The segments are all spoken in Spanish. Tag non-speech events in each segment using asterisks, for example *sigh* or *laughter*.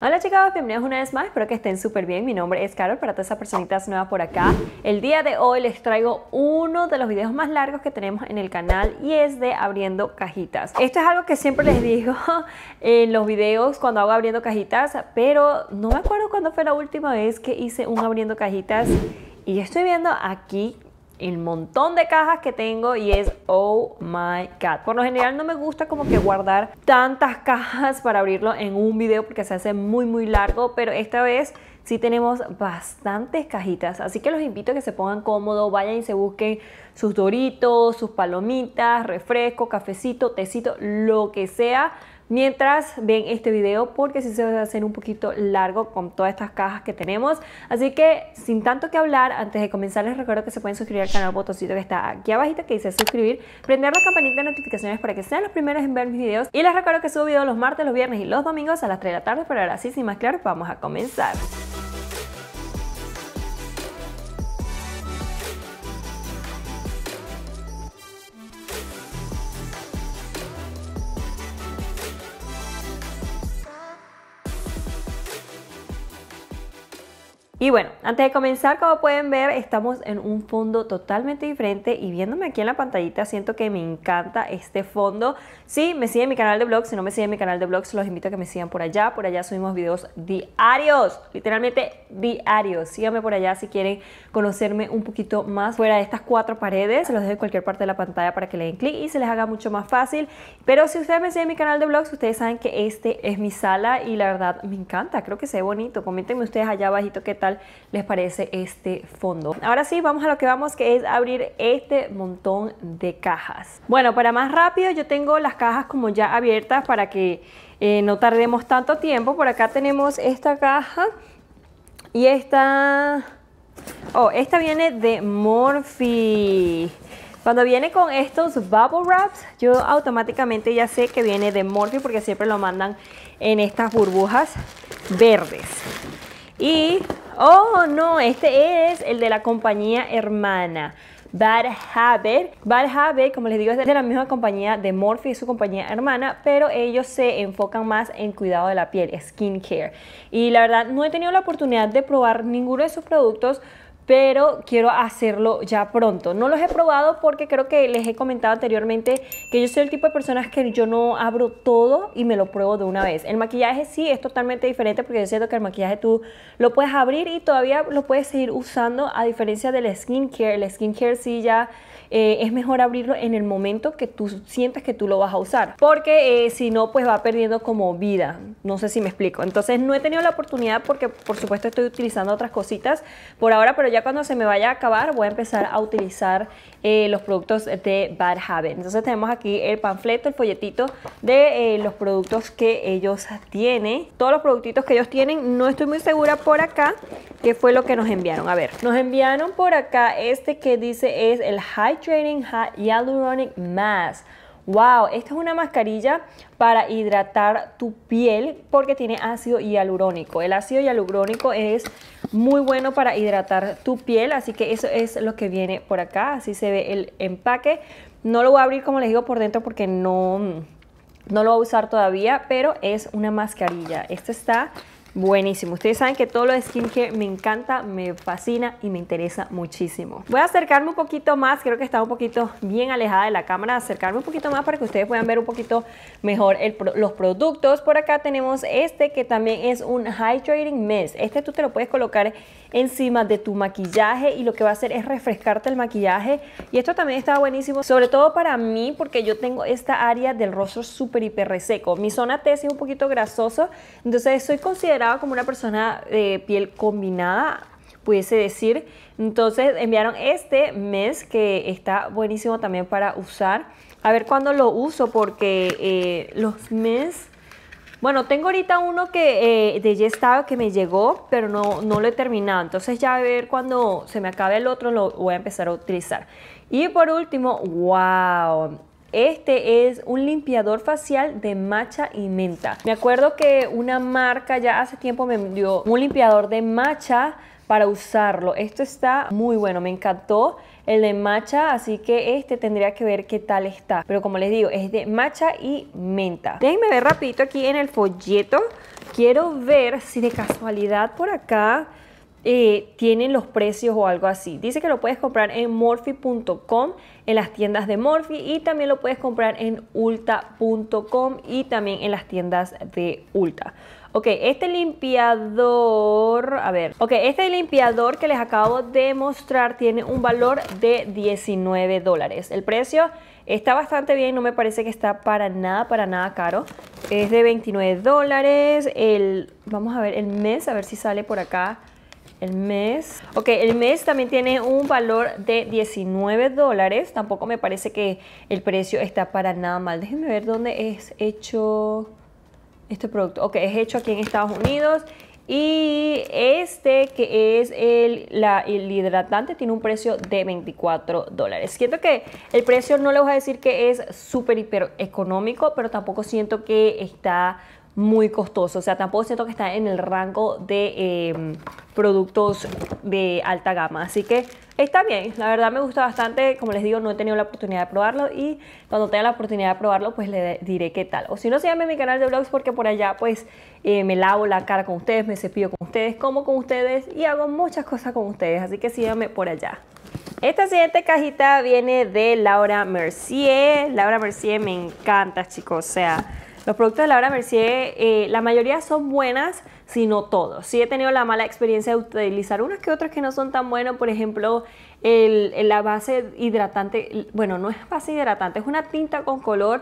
Hola chicas, bienvenidos una vez más, espero que estén súper bien, mi nombre es Carol, para todas esas personitas nuevas por acá. El día de hoy les traigo uno de los videos más largos que tenemos en el canal y es de abriendo cajitas. Esto es algo que siempre les digo *laughs* en los videos cuando hago abriendo cajitas, pero no me acuerdo cuándo fue la última vez que hice un abriendo cajitas y estoy viendo aquí el montón de cajas que tengo y es oh my god. Por lo general no me gusta como que guardar tantas *laughs* cajas para abrirlo en un video porque se hace muy muy largo, pero esta vez sí tenemos bastantes cajitas, así que los invito a que se pongan cómodo vayan y se busquen sus doritos, sus palomitas, refresco, cafecito, tecito, lo que sea mientras ven este video porque si se va a hacer un poquito largo con todas estas cajas que tenemos. Así que sin tanto que hablar, antes de comenzar les recuerdo que se pueden suscribir al canal, botoncito que está aquí abajito que dice suscribir, prender la campanita de notificaciones para que sean los primeros en ver mis videos y les recuerdo que subo videos los martes, los viernes y los domingos a las 3 de la tarde, pero ahora sí, sin más claro, vamos a comenzar. Y bueno, antes de comenzar, como pueden ver, estamos en un fondo totalmente diferente y viéndome aquí en la pantallita siento que me encanta este fondo. sí, me siguen mi canal de blogs, si no me siguen mi canal de blogs, los invito a que me sigan por allá. Por allá subimos videos diarios, literalmente diarios. Síganme por allá si quieren conocerme un poquito más fuera de estas cuatro paredes. Se los dejo en cualquier parte de la pantalla para que le den clic y se les haga mucho más fácil. Pero si ustedes me siguen mi canal de blogs, ustedes saben que este es mi sala y la verdad me encanta, creo que se ve bonito. Coméntenme ustedes allá abajito qué tal les parece este fondo. Ahora sí, vamos a lo que vamos, que es abrir este montón de cajas. Bueno, para más rápido yo tengo las cajas como ya abiertas para que eh, no tardemos tanto tiempo. Por acá tenemos esta caja y esta... Oh, esta viene de Morphe. Cuando viene con estos bubble wraps, yo automáticamente ya sé que viene de Morphe porque siempre lo mandan en estas burbujas verdes. Y Oh, no, este es el de la compañía hermana. Bad Habit. Bad Habit, como les digo, es de la misma compañía de Morphe, y su compañía hermana, pero ellos se enfocan más en cuidado de la piel, skincare. Y la verdad, no he tenido la oportunidad de probar ninguno de sus productos pero quiero hacerlo ya pronto. No los he probado porque creo que les he comentado anteriormente que yo soy el tipo de personas que yo no abro todo y me lo pruebo de una vez. El maquillaje sí es totalmente diferente porque yo siento que el maquillaje tú lo puedes abrir y todavía lo puedes seguir usando a diferencia del skincare. El skincare sí ya eh, es mejor abrirlo en el momento que tú sientas que tú lo vas a usar, porque eh, si no, pues va perdiendo como vida. No sé si me explico. Entonces no he tenido la oportunidad porque por supuesto estoy utilizando otras cositas por ahora, pero ya cuando se me vaya a acabar voy a empezar a utilizar eh, los productos de Bad Habit. Entonces tenemos aquí el panfleto, el folletito de los productos que ellos tienen. Todos los productitos que ellos tienen, no estoy muy segura por acá qué fue lo que nos enviaron. A ver, nos enviaron por acá este que dice es el High Hydrating Hyaluronic Mask. Wow, esta es una mascarilla para hidratar tu piel porque tiene ácido hialurónico. El ácido hialurónico es muy bueno para hidratar tu piel, así que eso es lo que viene por acá. Así se ve el empaque. No lo voy a abrir como les digo por dentro porque no, no lo voy a usar todavía, pero es una mascarilla. Esta está Buenísimo. Ustedes saben que todo lo de que me encanta, me fascina y me interesa muchísimo. Voy a acercarme un poquito más, creo que está un poquito bien alejada de la cámara, acercarme un poquito más para que ustedes puedan ver un poquito mejor los productos. Por acá tenemos este que también es un Hydrating Mist. Este tú te lo puedes colocar encima de tu maquillaje y lo que va a hacer es refrescarte el maquillaje. Y esto también está buenísimo, sobre todo para mí, porque yo tengo esta área del rostro súper hiper reseco. Mi zona T es un poquito grasoso, entonces soy considerada como una persona de piel combinada pudiese decir. Entonces enviaron este mes que está buenísimo también para usar. A ver cuándo lo uso porque eh, los mes bueno, tengo ahorita uno que eh, de de estaba que me llegó, pero no, no lo he terminado. Entonces ya a ver cuando se me acabe el otro lo voy a empezar a utilizar. Y por último, wow, este es un limpiador facial de matcha y menta. Me acuerdo que una marca ya hace tiempo me dio un limpiador de matcha para usarlo. Esto está muy bueno, me encantó el de matcha, así que este tendría que ver qué tal está. Pero como les digo, es de matcha y menta. Déjenme ver rapidito aquí en el folleto. Quiero ver si de casualidad por acá eh, tienen los precios o algo así. Dice que lo puedes comprar en morphy.com, en las tiendas de Morphy y también lo puedes comprar en ulta.com y también en las tiendas de Ulta. Ok, este limpiador, a ver, ok, este limpiador que les acabo de mostrar tiene un valor de 19 dólares. El precio está bastante bien, no me parece que está para nada, para nada caro. Es de 29 dólares, el, vamos a ver, el mes, a ver si sale por acá el mes. Ok, el mes también tiene un valor de 19 dólares. Tampoco me parece que el precio está para nada mal. Déjenme ver dónde es hecho. Este producto, ok, es hecho aquí en Estados Unidos. Y este que es el, hidratante tiene un precio de 24 dólares. Siento que el precio no le voy a decir que es súper hiper económico, pero tampoco siento que está muy costoso. O sea, tampoco siento que está en el rango de em, productos de alta gama. Así que está bien, la verdad me gusta bastante. Como les digo, no he tenido la oportunidad de probarlo y cuando tenga la oportunidad de probarlo, pues le diré qué tal. O si no, síganme en mi canal de vlogs porque por allá pues eh, me lavo la cara con ustedes, me cepillo con ustedes, como con ustedes y hago muchas cosas con ustedes. Así que síganme por allá. Esta siguiente cajita viene de Laura Mercier. Laura Mercier me encanta, chicos. O sea, los productos de Laura Mercier, eh, la mayoría son buenas, no todos. Sí he tenido la mala experiencia de utilizar unas que otras que no son tan buenas, por ejemplo, la base hidratante, bueno, no es base hidratante, es una tinta con color.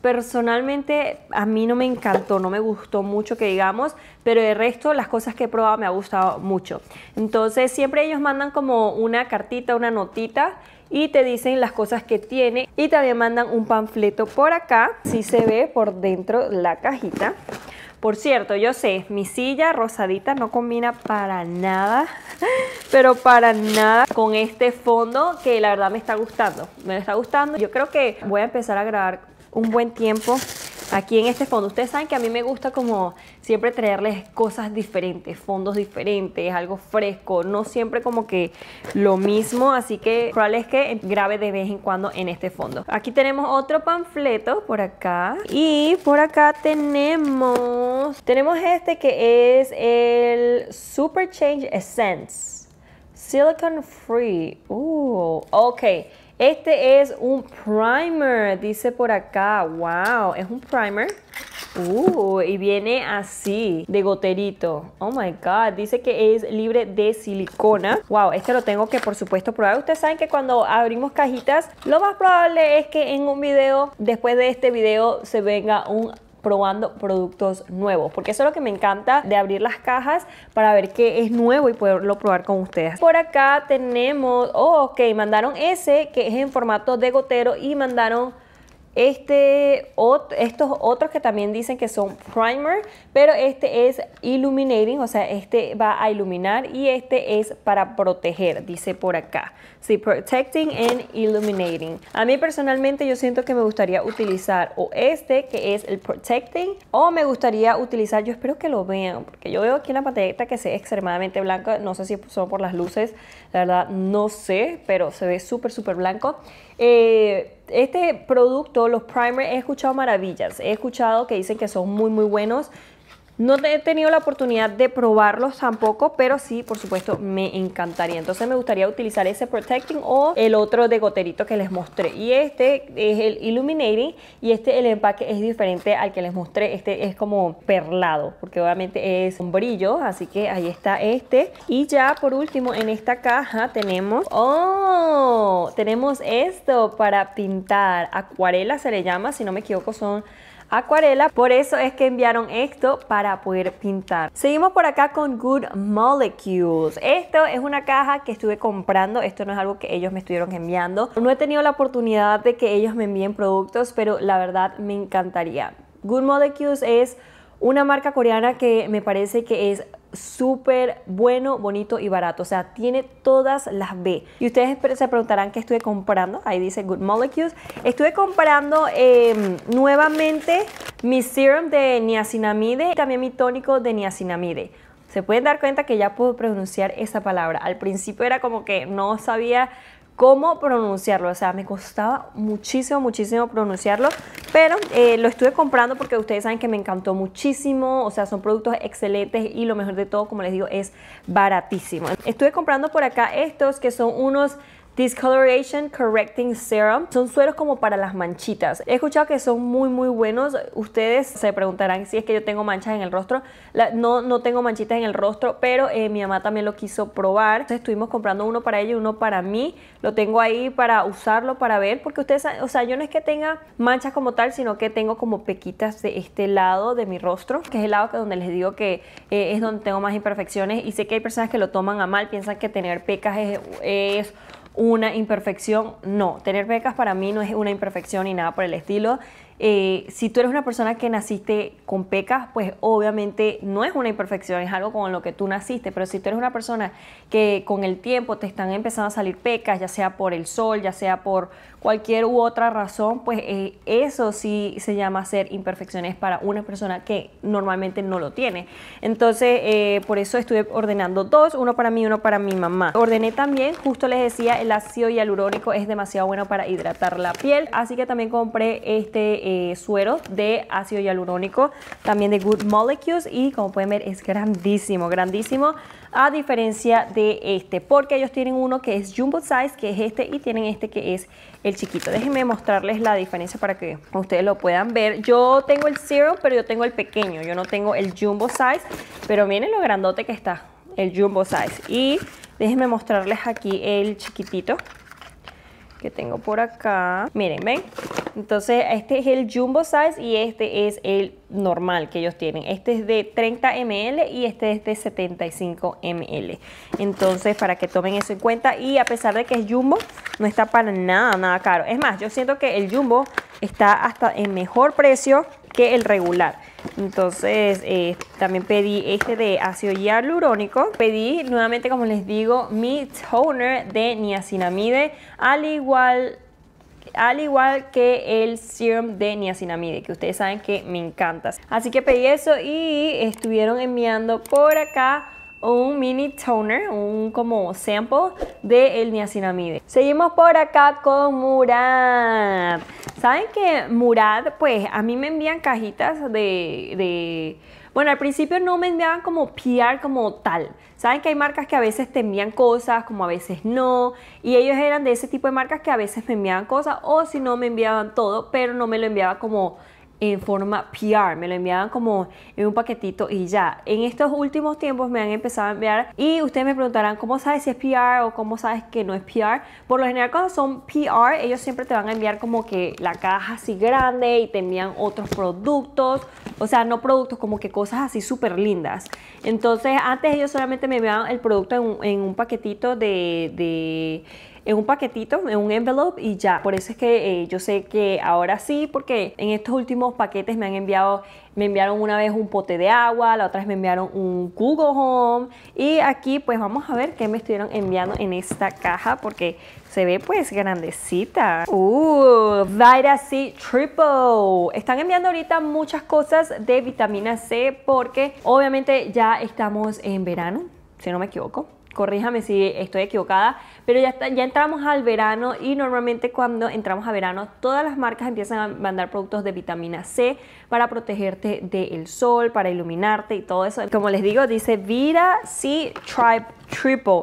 Personalmente a mí no me encantó, no me gustó mucho que digamos, pero el resto, las cosas que he probado me ha gustado mucho. Entonces siempre ellos mandan como una cartita, una notita y te dicen las cosas que tiene y también mandan un panfleto por acá, si se ve por dentro la cajita. Por cierto, yo sé, mi silla rosadita no combina para nada, *laughs* pero para nada con este fondo que la verdad me está gustando. Me está gustando. Yo creo que voy a empezar a grabar un buen tiempo aquí en este fondo. Ustedes saben que a mí me gusta como siempre traerles cosas diferentes, fondos diferentes, algo fresco, no siempre como que lo mismo, así que probable es que grabe de vez en cuando en este fondo. Aquí tenemos otro panfleto por acá y por acá tenemos, tenemos este que es el Super Change Essence. Silicon Free. Uh, ok. Este es un primer, dice por acá. Wow, es un primer. Uh, y viene así, de goterito. Oh my God, dice que es libre de silicona. Wow, este lo tengo que por supuesto probar. Ustedes saben que cuando abrimos cajitas, lo más probable es que en un video, después de este video, se venga un probando productos nuevos, porque eso es lo que me encanta de abrir las cajas para ver qué es nuevo y poderlo probar con ustedes. Por acá tenemos, oh, ok, mandaron ese que es en formato de gotero y mandaron este, estos otros que también dicen que son primer, pero este es illuminating, o sea, este va a iluminar y este es para proteger, dice por acá. Sí, protecting and illuminating. A mí personalmente yo siento que me gustaría utilizar o este que es el protecting o me gustaría utilizar, yo espero que lo vean, porque yo veo aquí en la pantalla que se ve extremadamente blanca, no sé si son por las luces, la verdad no sé, pero se ve súper, súper blanco. Eh, este producto, los primers, he escuchado maravillas. He escuchado que dicen que son muy, muy buenos. No he tenido la oportunidad de probarlos tampoco, pero sí, por supuesto, me encantaría. Entonces me gustaría utilizar ese Protecting o el otro de goterito que les mostré. Y este es el Illuminating y este el empaque es diferente al que les mostré. Este es como perlado, porque obviamente es un brillo, así que ahí está este. Y ya por último, en esta caja tenemos... ¡Oh! Tenemos esto para pintar. Acuarela se le llama, si no me equivoco son acuarela, por eso es que enviaron esto para poder pintar. Seguimos por acá con Good Molecules. Esto es una caja que estuve comprando, esto no es algo que ellos me estuvieron enviando. No he tenido la oportunidad de que ellos me envíen productos, pero la verdad me encantaría. Good Molecules es una marca coreana que me parece que es súper bueno, bonito y barato. O sea, tiene todas las B. Y ustedes se preguntarán qué estuve comprando. Ahí dice Good Molecules. Estuve comprando em, nuevamente mi serum de niacinamide y también mi tónico de niacinamide. Se pueden dar cuenta que ya puedo pronunciar esa palabra. Al principio era como que no sabía cómo pronunciarlo. O sea, me costaba muchísimo, muchísimo pronunciarlo, pero eh, lo estuve comprando porque ustedes saben que me encantó muchísimo. O sea, son productos excelentes y lo mejor de todo, como les digo, es baratísimo. Estuve comprando por acá estos que son unos Discoloration Correcting Serum. Son sueros como para las manchitas. He escuchado que son muy muy buenos. Ustedes se preguntarán si es que yo tengo manchas en el rostro. no, no tengo manchitas en el rostro, pero eh, mi mamá también lo quiso probar. Entonces estuvimos comprando uno para ella y uno para mí. Lo tengo ahí para usarlo, para ver. Porque ustedes, o sea, yo no es que tenga manchas como tal, sino que tengo como pequitas de este lado de mi rostro. Que es el lado que donde les digo que eh, es donde tengo más imperfecciones. Y sé que hay personas que lo toman a mal, piensan que tener pecas es una imperfección. No, tener becas para mí no es una imperfección ni nada por el estilo. Eh, si tú eres una persona que naciste con pecas, pues obviamente no es una imperfección, es algo con lo que tú naciste, pero si tú eres una persona que con el tiempo te están empezando a salir pecas, ya sea por el sol, ya sea por cualquier u otra razón, pues eh, eso sí se llama ser imperfecciones para una persona que normalmente no lo tiene. Entonces, eh, por eso estuve ordenando dos, uno para mí, y uno para mi mamá. Ordené también, justo les decía, el ácido hialurónico es demasiado bueno para hidratar la piel, así que también compré este eh, suero sueros de ácido hialurónico, también de Good Molecules y como pueden ver es grandísimo, grandísimo a diferencia de este, porque ellos tienen uno que es Jumbo Size, que es este, y tienen este que es el chiquito. Déjenme mostrarles la diferencia para que ustedes lo puedan ver. Yo tengo el Zero pero yo tengo el pequeño, yo no tengo el Jumbo Size, pero miren lo grandote que está el Jumbo Size. Y déjenme mostrarles aquí el chiquitito que tengo por acá. Miren, ¿ven? Entonces, este es el jumbo size y este es el normal que ellos tienen. Este es de 30 ml y este es de 75 ml. Entonces, para que tomen eso en cuenta. Y a pesar de que es jumbo, no está para nada, nada caro. Es más, yo siento que el jumbo está hasta en mejor precio que el regular. Entonces, eh, también pedí este de ácido hialurónico. Pedí nuevamente, como les digo, mi toner de niacinamide, al igual al igual que el serum de niacinamide, que ustedes saben que me encanta. Así que pedí eso y estuvieron enviando por acá un mini toner, un como sample de el niacinamide. Seguimos por acá con Murad. Saben que Murad, pues a mí me envían cajitas de, de bueno, al principio no me enviaban como PR como tal. Saben que hay marcas que a veces te envían cosas, como a veces no. Y ellos eran de ese tipo de marcas que a veces me enviaban cosas o si no me enviaban todo, pero no me lo enviaba como en forma PR, me lo enviaban como en un paquetito y ya. En estos últimos tiempos me han empezado a enviar y ustedes me preguntarán cómo sabes si es PR o cómo sabes que no es PR. Por lo general cuando son PR ellos siempre te van a enviar como que la caja así grande y tenían otros productos, o sea, no productos, como que cosas así súper lindas. Entonces antes ellos solamente me enviaban el producto en un, paquetito de en un paquetito, en un envelope y ya. Por eso es que eh, yo sé que ahora sí, porque en estos últimos paquetes me han enviado, me enviaron una vez un pote de agua, la otra vez me enviaron un Google Home y aquí pues vamos a ver qué me estuvieron enviando en esta caja porque se ve pues grandecita. Uh, Vita C Triple. Están enviando ahorita muchas cosas de vitamina C porque obviamente ya estamos en verano, si no me equivoco corríjame si estoy equivocada, pero ya, ya entramos al verano y normalmente cuando entramos a verano todas las marcas empiezan a mandar productos de vitamina C para protegerte del sol, para iluminarte y todo eso. Como les digo, dice vida C Tribe Triple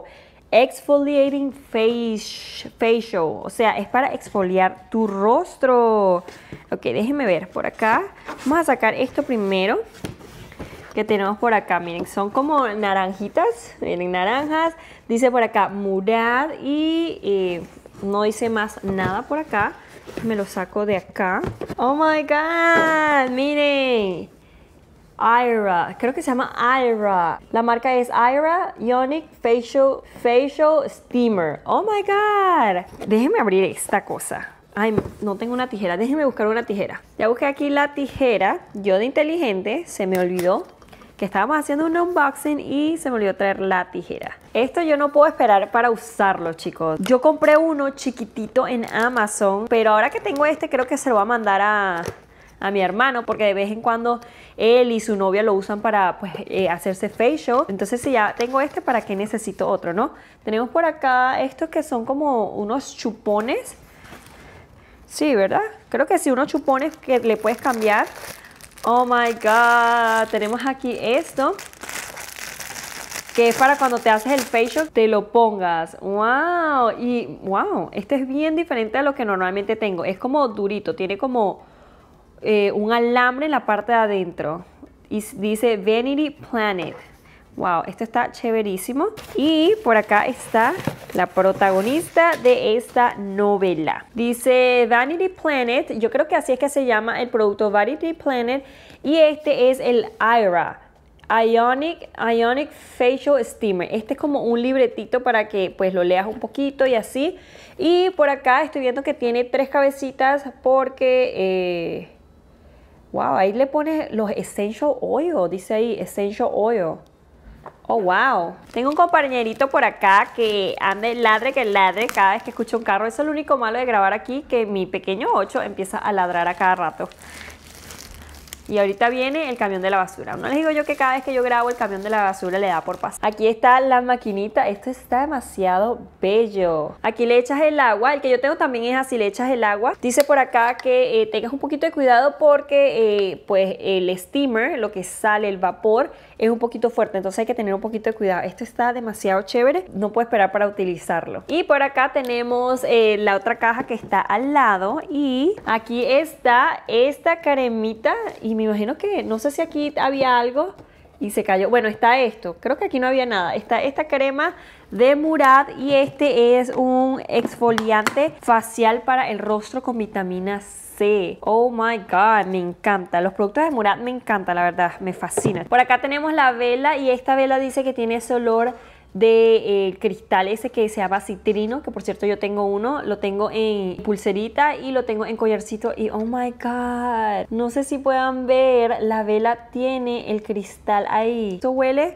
Exfoliating face, Facial, o sea, es para exfoliar tu rostro. Ok, déjenme ver por acá. Vamos a sacar esto primero que tenemos por acá. Miren, son como naranjitas, miren, naranjas. Dice por acá Murad y eh, no hice más nada por acá. Me lo saco de acá. Oh my god, miren. Ira, creo que se llama Ira. La marca es Ira Ionic Facial, Facial Steamer. Oh my god. Déjenme abrir esta cosa. Ay, no tengo una tijera. Déjenme buscar una tijera. Ya busqué aquí la tijera. Yo de inteligente se me olvidó que estábamos haciendo un unboxing y se me olvidó traer la tijera. Esto yo no puedo esperar para usarlo, chicos. Yo compré uno chiquitito en Amazon, pero ahora que tengo este creo que se lo voy a mandar a, mi hermano porque de vez en cuando él y su novia lo usan para pues, eh, hacerse facial. Entonces si ya tengo este, ¿para qué necesito otro, no? Tenemos por acá estos que son como unos chupones. Sí, ¿verdad? Creo que sí, unos chupones que le puedes cambiar Oh my God, tenemos aquí esto que es para cuando te haces el facial, te lo pongas. ¡Wow! Y wow, este es bien diferente a lo que normalmente tengo. Es como durito, tiene como eh, un alambre en la parte de adentro. Y dice Vanity Planet. Wow, esto está chéverísimo. Y por acá está la protagonista de esta novela. Dice Vanity Planet, yo creo que así es que se llama el producto Vanity Planet. Y este es el IRA. Ionic, Ionic Facial Steamer. Este es como un libretito para que pues lo leas un poquito y así. Y por acá estoy viendo que tiene tres cabecitas porque... Eh, wow, ahí le pones los essential oil, dice ahí, essential oil. Oh, wow. Tengo un compañerito por acá que ande ladre que ladre cada vez que escucho un carro. Eso es lo único malo de grabar aquí, que mi pequeño 8 empieza a ladrar a cada rato. Y ahorita viene el camión de la basura. No les digo yo que cada vez que yo grabo el camión de la basura le da por paso Aquí está la maquinita. Esto está demasiado bello. Aquí le echas el agua. El que yo tengo también es así, le echas el agua. Dice por acá que eh, tengas un poquito de cuidado porque eh, pues el steamer, lo que sale, el vapor, es un poquito fuerte. Entonces hay que tener un poquito de cuidado. Esto está demasiado chévere. No puedo esperar para utilizarlo. Y por acá tenemos eh, la otra caja que está al lado. Y aquí está esta cremita. Y me imagino que, no sé si aquí había algo y se cayó. Bueno, está esto. Creo que aquí no había nada. Está esta crema de Murad y este es un exfoliante facial para el rostro con vitamina C. Oh my god, me encanta. Los productos de murat me encanta la verdad, me fascinan. Por acá tenemos la vela y esta vela dice que tiene ese olor de eh, cristal ese que se llama citrino, que por cierto yo tengo uno, lo tengo en pulserita y lo tengo en collarcito y oh my god, no sé si puedan ver, la vela tiene el cristal ahí. Esto huele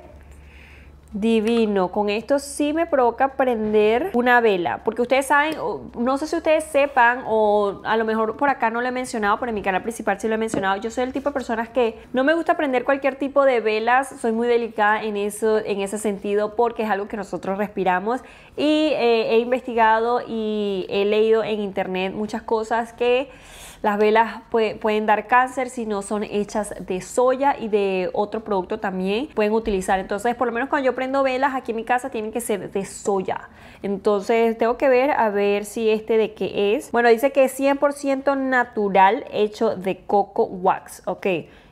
Divino, con esto sí me provoca prender una vela, porque ustedes saben, no sé si ustedes sepan o a lo mejor por acá no lo he mencionado, pero en mi canal principal sí lo he mencionado, yo soy el tipo de personas que no me gusta prender cualquier tipo de velas, soy muy delicada en, eso, en ese sentido porque es algo que nosotros respiramos y eh, he investigado y he leído en internet muchas cosas que las velas pueden dar cáncer si no son hechas de soya y de otro producto también pueden utilizar. Entonces, por lo menos cuando yo prendo velas aquí en mi casa tienen que ser de soya. Entonces, tengo que ver a ver si este de qué es. Bueno, dice que es 100% natural hecho de coco wax. Ok.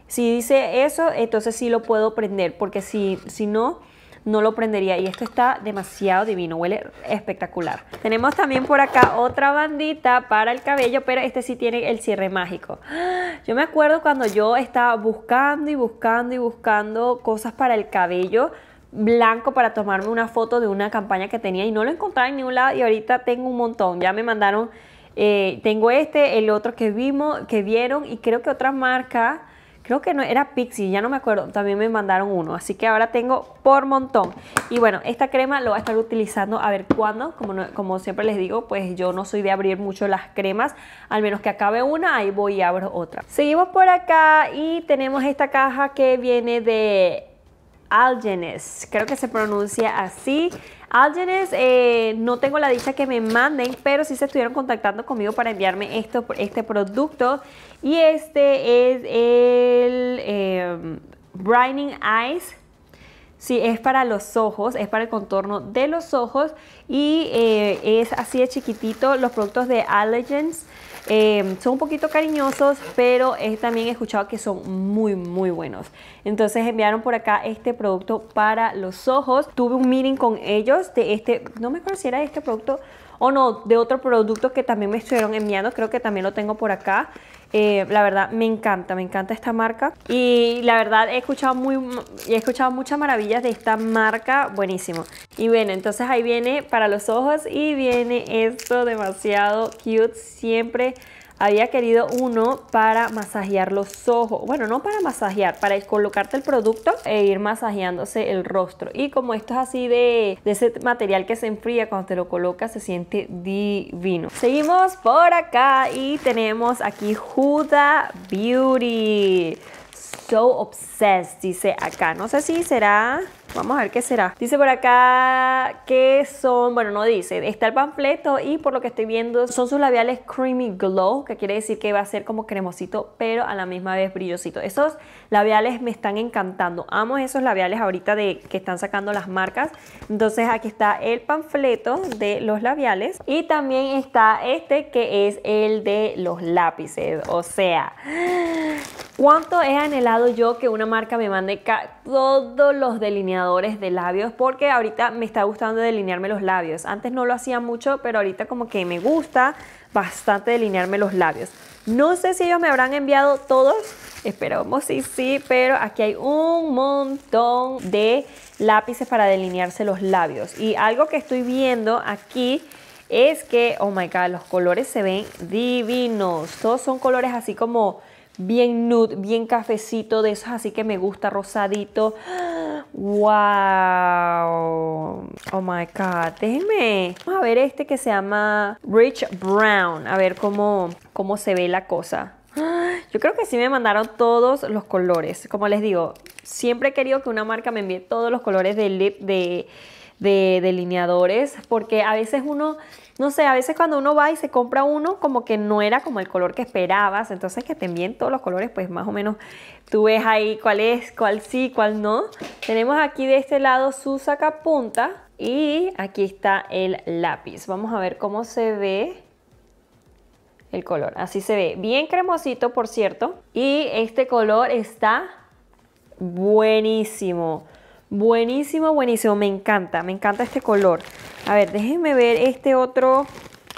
Si dice eso, entonces sí lo puedo prender porque si, si no no lo prendería. Y esto está demasiado divino, huele espectacular. Tenemos también por acá otra bandita para el cabello, pero este sí tiene el cierre mágico. *gasps* Yo me acuerdo cuando yo estaba buscando y buscando y buscando cosas para el cabello blanco para tomarme una foto de una campaña que tenía y no lo encontraba en ningún lado y ahorita tengo un montón. Ya me mandaron, eh, tengo este, el otro que vimos, que vieron y creo que otra marca creo que no era Pixi, ya no me acuerdo, también me mandaron uno, así que ahora tengo por montón. Y bueno, esta crema lo voy a estar utilizando a ver cuándo, como, como siempre les digo, pues yo no soy de abrir mucho las cremas, al menos que acabe una, ahí voy y abro otra. Seguimos por acá y tenemos esta caja que viene de Algenes, creo que se pronuncia así. Algenes, eh, no tengo la dicha que me manden, pero sí se estuvieron contactando conmigo para enviarme esto, este producto. Y este es el eh, Brining Eyes. Sí, es para los ojos, es para el contorno de los ojos y eh, es así de chiquitito. Los productos de Allergens Em, son un poquito cariñosos, pero también he escuchado que son muy, muy buenos. Entonces enviaron por acá este producto para los ojos. Tuve un meeting con ellos de este, no me conociera este producto o no, de otro producto que también me estuvieron enviando, creo que también lo tengo por acá. Eh, la verdad, me encanta, me encanta esta marca. Y la verdad, he escuchado, muy, he escuchado muchas maravillas de esta marca. Buenísimo. Y bueno, entonces ahí viene para los ojos y viene esto demasiado cute. Siempre había querido uno para masajear los ojos. Bueno, no para masajear, para colocarte el producto e ir masajeándose el rostro. Y como esto es así de, de ese material que se enfría cuando te lo colocas, se siente divino. Seguimos por acá y tenemos aquí Huda Beauty. So obsessed, dice acá. No sé si será Vamos a ver qué será. Dice por acá que son, bueno, no dice, está el panfleto y por lo que estoy viendo son sus labiales Creamy Glow, que quiere decir que va a ser como cremosito, pero a la misma vez brillosito. Esos labiales me están encantando. Amo esos labiales ahorita de que están sacando las marcas. Entonces aquí está el panfleto de los labiales y también está este que es el de los lápices. O sea, ¿cuánto he anhelado yo que una marca me mande todos los delineados de labios porque ahorita me está gustando delinearme los labios. Antes no lo hacía mucho, pero ahorita como que me gusta bastante delinearme los labios. No sé si ellos me habrán enviado todos, esperamos sí, sí, pero aquí hay un montón de lápices para delinearse los labios. Y algo que estoy viendo aquí es que, oh my god, los colores se ven divinos. Todos son colores así como bien nude, bien cafecito de esos, así que me gusta, rosadito. ¡Wow! Oh my God, déjenme. Vamos a ver este que se llama Rich Brown, a ver cómo, cómo se ve la cosa. Yo creo que sí me mandaron todos los colores. Como les digo, siempre he querido que una marca me envíe todos los colores de lip de de delineadores, porque a veces uno, no sé, a veces cuando uno va y se compra uno, como que no era como el color que esperabas, entonces que te envíen todos los colores, pues más o menos tú ves ahí cuál es, cuál sí, cuál no. Tenemos aquí de este lado su sacapunta y aquí está el lápiz. Vamos a ver cómo se ve el color. Así se ve, bien cremosito por cierto. Y este color está buenísimo. Buenísimo, buenísimo. Me encanta, me encanta este color. A ver, déjenme ver este otro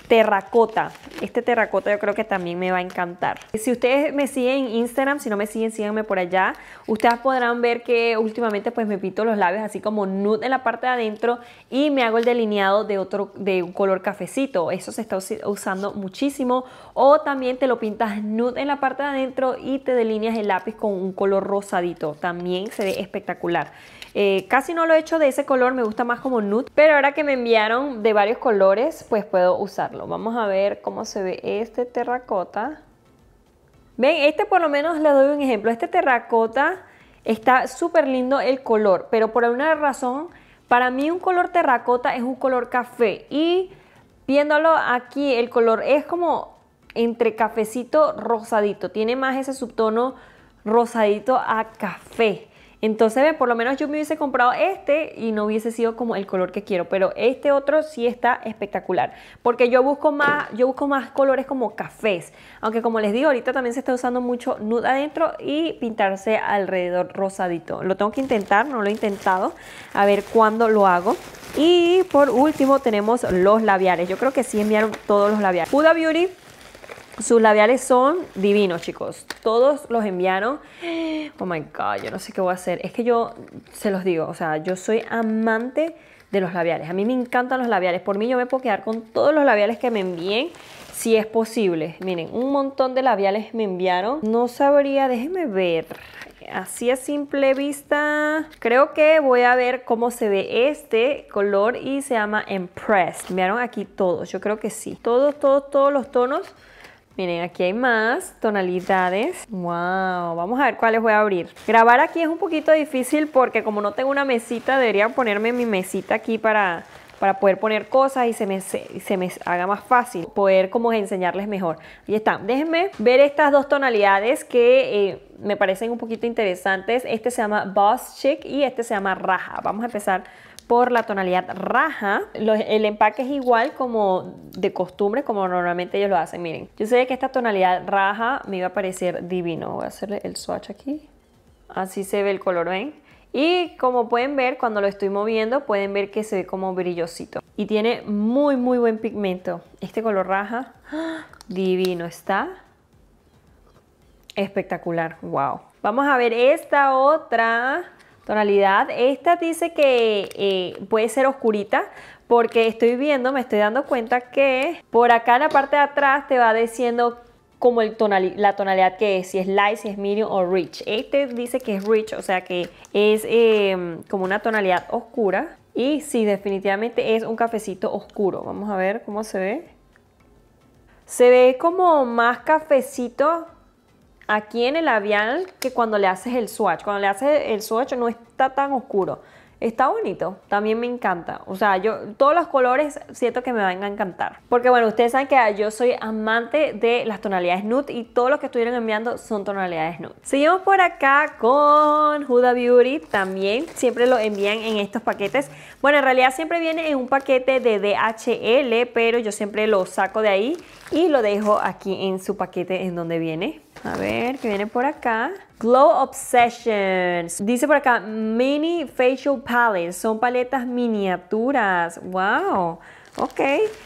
terracota. Este terracota yo creo que también me va a encantar. Si ustedes me siguen en Instagram, si no me siguen, síganme por allá. Ustedes podrán ver que últimamente pues me pinto los labios así como nude en la parte de adentro y me hago el delineado de otro de un color cafecito. Eso se está usando muchísimo. O también te lo pintas nude en la parte de adentro y te delineas el lápiz con un color rosadito. También se ve espectacular. Eh, casi no lo he hecho de ese color, me gusta más como nude, pero ahora que me enviaron de varios colores, pues puedo usarlo. Vamos a ver cómo se ve este terracota. Ven, este por lo menos le doy un ejemplo. Este terracota está súper lindo el color, pero por alguna razón, para mí un color terracota es un color café y viéndolo aquí, el color es como entre cafecito rosadito, tiene más ese subtono rosadito a café. Entonces, ve, por lo menos yo me hubiese comprado este y no hubiese sido como el color que quiero, pero este otro sí está espectacular, porque yo busco más, yo busco más colores como cafés, aunque como les digo, ahorita también se está usando mucho nude adentro y pintarse alrededor rosadito. Lo tengo que intentar, no lo he intentado, a ver cuándo lo hago. Y por último tenemos los labiales. Yo creo que sí enviaron todos los labiales. Huda Beauty sus labiales son divinos, chicos. Todos los enviaron. *gasps* Oh my God, yo no sé qué voy a hacer. Es que yo se los digo, o sea, yo soy amante de los labiales. A mí me encantan los labiales. Por mí yo me puedo quedar con todos los labiales que me envíen si es posible. Miren, un montón de labiales me enviaron. No sabría, déjenme ver. Así a simple vista, creo que voy a ver cómo se ve este color y se llama Impressed. Enviaron aquí todos, yo creo que sí. Todos, todos, todos los tonos Miren, aquí hay más tonalidades. ¡Wow! Vamos a ver cuáles voy a abrir. Grabar aquí es un poquito difícil porque como no tengo una mesita, debería ponerme mi mesita aquí para, para poder poner cosas y se me, se, me haga más fácil poder como enseñarles mejor. Y están. Déjenme ver estas dos tonalidades que... Eh, me parecen un poquito interesantes. Este se llama Boss Chic y este se llama Raja. Vamos a empezar por la tonalidad raja. el empaque es igual como de costumbre, como normalmente ellos lo hacen. Miren, yo sé que esta tonalidad raja me iba a parecer divino. Voy a hacerle el swatch aquí. Así se ve el color, ¿ven? Y como pueden ver, cuando lo estoy moviendo, pueden ver que se ve como brillosito. Y tiene muy, muy buen pigmento. Este color raja, *gasps* divino, está espectacular. Wow. Vamos a ver esta otra Tonalidad, esta dice que eh, puede ser oscurita porque estoy viendo, me estoy dando cuenta que por acá en la parte de atrás te va diciendo como el la tonalidad que es, si es light, si es medium o rich. Este dice que es rich, o sea que es em, como una tonalidad oscura. Y sí, definitivamente es un cafecito oscuro. Vamos a ver cómo se ve. Se ve como más cafecito aquí en el labial que cuando le haces el swatch. Cuando le haces el swatch no está tan oscuro. Está bonito, también me encanta. O sea, yo todos los colores siento que me van a encantar. Porque bueno, ustedes saben que ah, yo soy amante de las tonalidades nude y todos los que estuvieron enviando son tonalidades nude. Seguimos por acá con Huda Beauty también. Siempre lo envían en estos paquetes. Bueno, en realidad siempre viene en un paquete de DHL, pero yo siempre lo saco de ahí y lo dejo aquí en su paquete en donde viene. A ver, que viene por acá. Glow Obsessions. Dice por acá, mini facial palettes. Son paletas miniaturas. ¡Wow! Ok,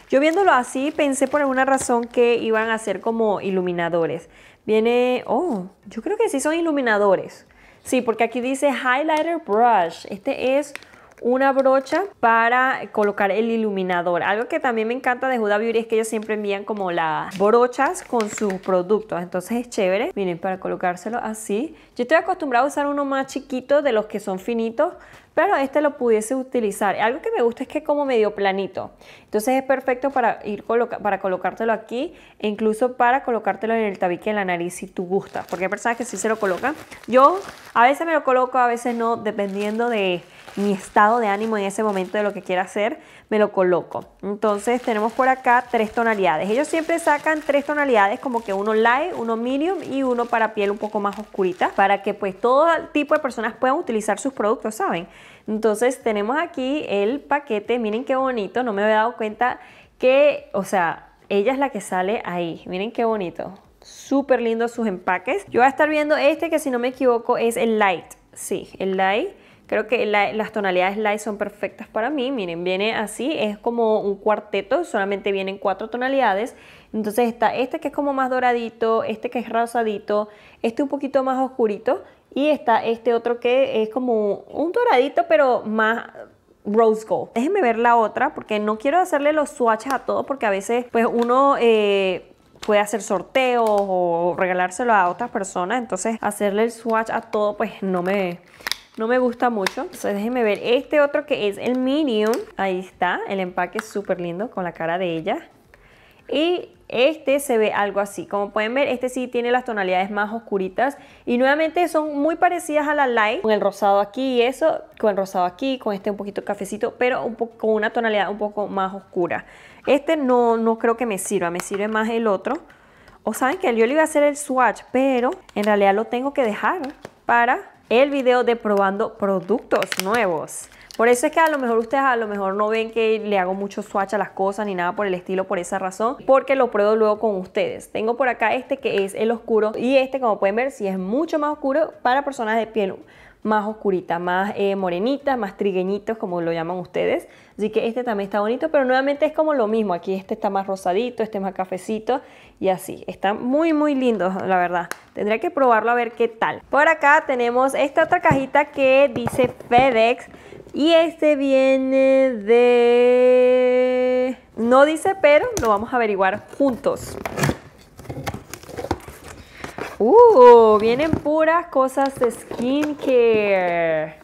yo viéndolo así pensé por alguna razón que iban a ser como iluminadores. Viene, oh, yo creo que sí son iluminadores. Sí, porque aquí dice highlighter brush. Este es una brocha para colocar el iluminador. Algo que también me encanta de Huda Beauty es que ellos siempre envían como las brochas con sus productos. Entonces es chévere. Miren, para colocárselo así. Yo estoy acostumbrada a usar uno más chiquito de los que son finitos, pero este lo pudiese utilizar. Algo que me gusta es que es como medio planito. Entonces es perfecto para, ir para colocártelo aquí e incluso para colocártelo en el tabique de la nariz si tú gustas. Porque hay personas que sí se lo colocan. Yo a veces me lo coloco, a veces no, dependiendo de mi estado de ánimo en ese momento de lo que quiera hacer, me lo coloco. Entonces tenemos por acá tres tonalidades. Ellos siempre sacan tres tonalidades, como que uno light, uno medium y uno para piel un poco más oscurita, para que pues todo tipo de personas puedan utilizar sus productos, ¿saben? Entonces tenemos aquí el paquete, miren qué bonito, no me había dado cuenta que, o sea, ella es la que sale ahí, miren qué bonito. Súper lindo sus empaques. Yo voy a estar viendo este que si no me equivoco es el light. Sí, el light Creo que las tonalidades light son perfectas para mí. Miren, viene así, es como un cuarteto, solamente vienen cuatro tonalidades. Entonces está este que es como más doradito, este que es rosadito, este un poquito más oscurito y está este otro que es como un doradito pero más Rose Gold. Déjenme ver la otra porque no quiero hacerle los swatches a todo. porque a veces pues uno... Eh, puede hacer sorteos o regalárselo a otras personas. Entonces hacerle el swatch a todo pues no me, no me gusta mucho. Entonces déjenme ver este otro que es el medium. Ahí está. El empaque es súper lindo con la cara de ella. Y este se ve algo así. Como pueden ver, este sí tiene las tonalidades más oscuritas. Y nuevamente son muy parecidas a la light. Con el rosado aquí y eso. Con el rosado aquí, con este un poquito cafecito. Pero con una tonalidad un poco más oscura. Este no, no creo que me sirva. Me sirve más el otro. O saben que yo le iba a hacer el swatch. Pero en realidad lo tengo que dejar para el video de probando productos nuevos. Por eso es que a lo mejor ustedes a lo mejor no ven que le hago mucho swatch a las cosas ni nada por el estilo por esa razón, porque lo pruebo luego con ustedes. Tengo por acá este que es el oscuro y este como pueden ver si sí es mucho más oscuro para personas de piel más oscurita, más eh, morenita, más trigueñitos, como lo llaman ustedes. Así que este también está bonito, pero nuevamente es como lo mismo. Aquí este está más rosadito, este más cafecito y así. está muy, muy lindo la verdad. Tendría que probarlo a ver qué tal. Por acá tenemos esta otra cajita que dice FedEx. Y este viene de... No dice, pero lo vamos a averiguar juntos. Uh, vienen puras cosas de skincare.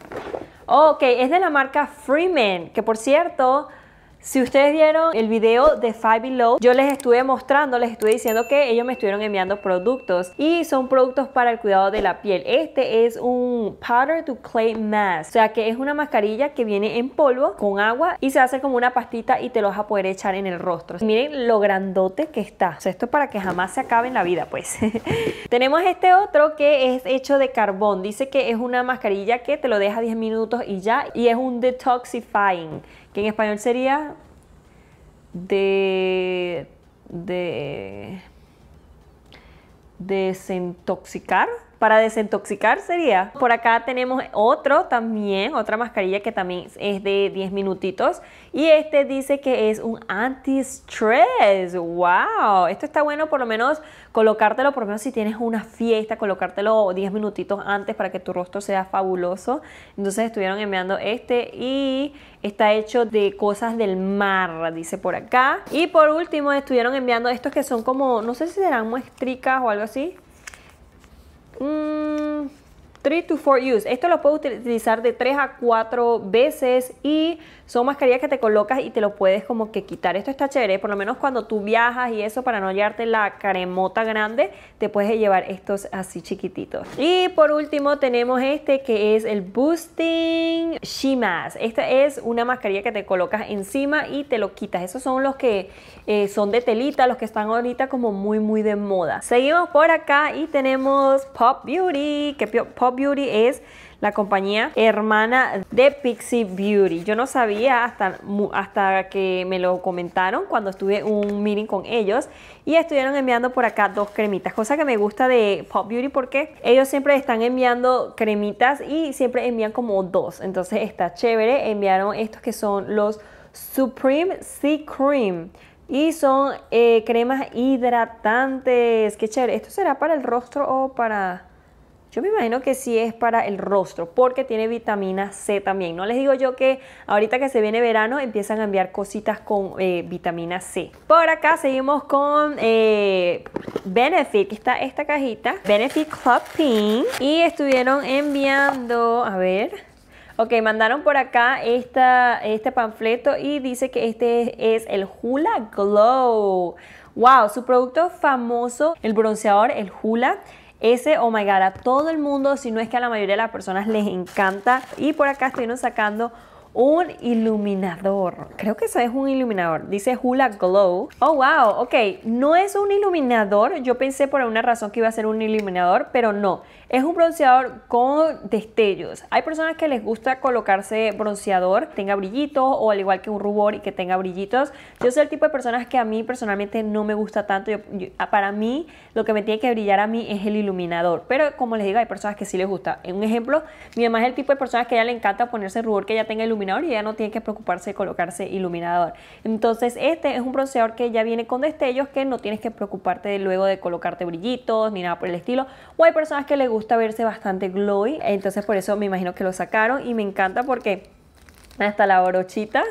Ok, es de la marca Freeman, que por cierto, si ustedes vieron el video de Five Below, yo les estuve mostrando, les estuve diciendo que ellos me estuvieron enviando productos y son productos para el cuidado de la piel. Este es un powder to clay mask, o sea que es una mascarilla que viene en polvo con agua y se hace como una pastita y te lo vas a poder echar en el rostro. Miren lo grandote que está. O sea, esto es para que jamás se acabe en la vida, pues. *laughs* Tenemos este otro que es hecho de carbón. Dice que es una mascarilla que te lo deja 10 minutos y ya y es un detoxifying en español sería de, de desintoxicar para desintoxicar sería. Por acá tenemos otro también, otra mascarilla que también es de 10 minutitos. Y este dice que es un anti-stress. ¡Wow! Esto está bueno por lo menos colocártelo, por lo menos si tienes una fiesta, colocártelo 10 minutitos antes para que tu rostro sea fabuloso. Entonces estuvieron enviando este y está hecho de cosas del mar, dice por acá. Y por último estuvieron enviando estos que son como, no sé si serán muestricas o algo así 3 mm, to 4 use. Esto lo puedo utilizar de 3 a 4 veces y son mascarillas que te colocas y te lo puedes como que quitar. Esto está chévere, por lo menos cuando tú viajas y eso, para no llevarte la caremota grande, te puedes llevar estos así chiquititos. Y por último tenemos este que es el Boosting Shimas. Esta es una mascarilla que te colocas encima y te lo quitas. Esos son los que eh, son de telita, los que están ahorita como muy muy de moda. Seguimos por acá y tenemos Pop Beauty, que Pop Beauty es la compañía hermana de Pixie Beauty. Yo no sabía hasta, hasta que me lo comentaron cuando estuve un meeting con ellos y estuvieron enviando por acá dos cremitas, cosa que me gusta de Pop Beauty porque ellos siempre están enviando cremitas y siempre envían como dos, entonces está chévere. Enviaron estos que son los Supreme Sea Cream. Y son eh, cremas hidratantes. Qué chévere. ¿Esto será para el rostro o para.? Yo me imagino que sí es para el rostro, porque tiene vitamina C también. No les digo yo que ahorita que se viene verano empiezan a enviar cositas con eh, vitamina C. Por acá seguimos con eh, Benefit, que está esta cajita. Benefit Club Pink. Y estuvieron enviando, a ver, Ok, mandaron por acá este panfleto y dice que este es el Hula Glow. Wow, su producto famoso, el bronceador, el Hula, ese, oh my god, a todo el mundo, si no es que a la mayoría de las personas les encanta. Y por acá estoy sacando un iluminador. Creo que eso es un iluminador. Dice Hula Glow. Oh, wow. Ok, no es un iluminador. Yo pensé por alguna razón que iba a ser un iluminador, pero no. Es un bronceador con destellos. Hay personas que les gusta colocarse bronceador, tenga brillitos o al igual que un rubor y que tenga brillitos. Yo soy el tipo de personas que a mí personalmente no me gusta tanto. Ah, para mí lo que me tiene que brillar a mí es el iluminador. Pero como les digo, hay personas que sí les gusta. En un ejemplo, mi mamá es el tipo de personas que ya le encanta ponerse rubor que ya tenga iluminador y ya no tiene que preocuparse de colocarse iluminador. Entonces este es un bronceador que ya viene con destellos que no tienes que preocuparte de, luego de colocarte brillitos ni nada por el estilo. O hay personas que les gusta verse bastante glowy, entonces por eso me imagino que lo sacaron y me encanta porque hasta la brochita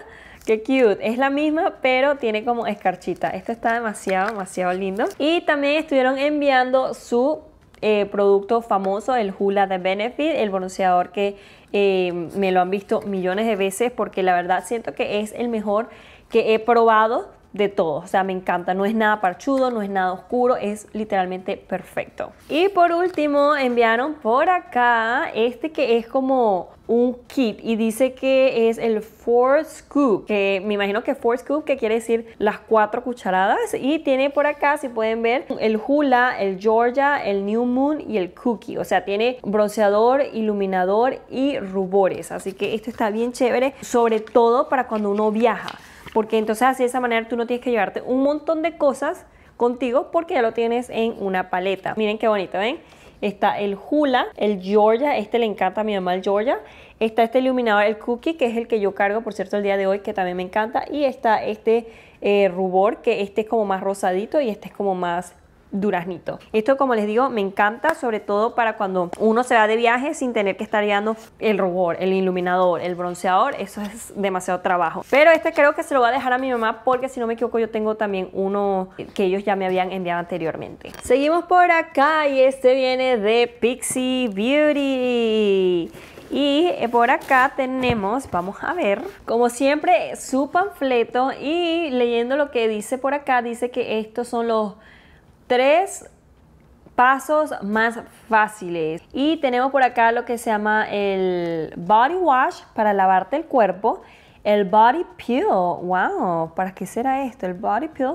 Qué cute, es la misma pero tiene como escarchita Esto está demasiado, demasiado lindo Y también estuvieron enviando su eh, producto famoso, el Hula de Benefit El bronceador que eh, me lo han visto millones de veces Porque la verdad siento que es el mejor que he probado de todo, O sea, me encanta. No es nada parchudo, no es nada oscuro, es literalmente perfecto. Y por último, enviaron por acá este que es como un kit y dice que es el four scoop, que me imagino que four scoop que quiere decir las cuatro cucharadas y tiene por acá, si pueden ver, el Hula, el Georgia, el New Moon y el Cookie, o sea, tiene bronceador, iluminador y rubores, así que esto está bien chévere, sobre todo para cuando uno viaja porque entonces así, de esa manera tú no tienes que llevarte un montón de cosas contigo porque ya lo tienes en una paleta. Miren qué bonito, ¿ven? Está el Hula, el Georgia, este le encanta a mi mamá el Georgia. Está este iluminador, el Cookie, que es el que yo cargo, por cierto, el día de hoy, que también me encanta. Y está este eh, Rubor, que este es como más rosadito y este es como más duraznito. Esto, como les digo, me encanta, sobre todo para cuando uno se va de viaje sin tener que estar llevando el rubor, el iluminador, el bronceador. Eso es demasiado trabajo. Pero este creo que se lo voy a dejar a mi mamá porque, si no me equivoco, yo tengo también uno que ellos ya me habían enviado anteriormente. Seguimos por acá y este viene de Pixie Beauty. Y eh, por acá tenemos, vamos a ver, como siempre, su panfleto y leyendo lo que dice por acá, dice que estos son los tres pasos más fáciles. Y tenemos por acá lo que se llama el body wash para lavarte el cuerpo. El body peel, wow, ¿para qué será esto? El body peel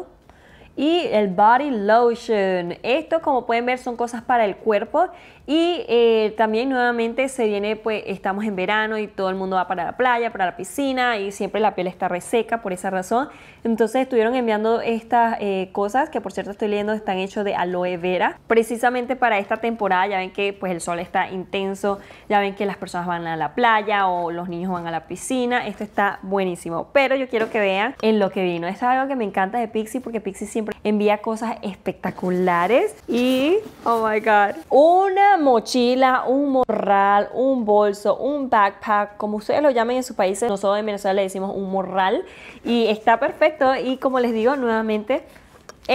y el body lotion. Esto, como pueden ver, son cosas para el cuerpo y eh, también nuevamente se viene, pues estamos en verano y todo el mundo va para la playa, para la piscina y siempre la piel está reseca por esa razón. Entonces estuvieron enviando estas eh, cosas que por cierto estoy leyendo están hechos de aloe vera, precisamente para esta temporada. Ya ven que pues el sol está intenso, ya ven que las personas van a la playa o los niños van a la piscina. Esto está buenísimo, pero yo quiero que vean en lo que vino. Esto es algo que me encanta de Pixie porque Pixi siempre envía cosas espectaculares. Y, oh my God, una mochila, un morral, un bolso, un backpack, como ustedes lo llamen en sus países. Nosotros en Venezuela le decimos un morral y está perfecto. Y como les digo nuevamente,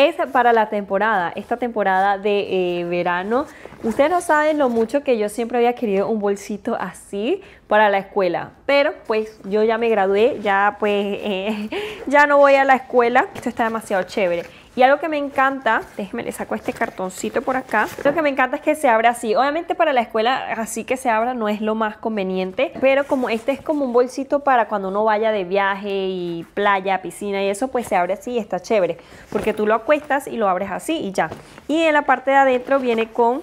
es para la temporada, esta temporada de eh, verano. Ustedes no saben lo mucho que yo siempre había querido un bolsito así para la escuela, pero pues yo ya me gradué, ya pues *laughs* eh, ya no voy a la escuela, esto está demasiado chévere. Y algo que me encanta, déjenme le saco este cartoncito por acá. Lo que me encanta es que se abra así. Obviamente para la escuela así que se abra no es lo más conveniente, pero como este es como un bolsito para cuando uno vaya de viaje y playa, piscina y eso, pues se abre así y está chévere, porque tú lo acuestas y lo abres así y ya. Y en la parte de adentro viene con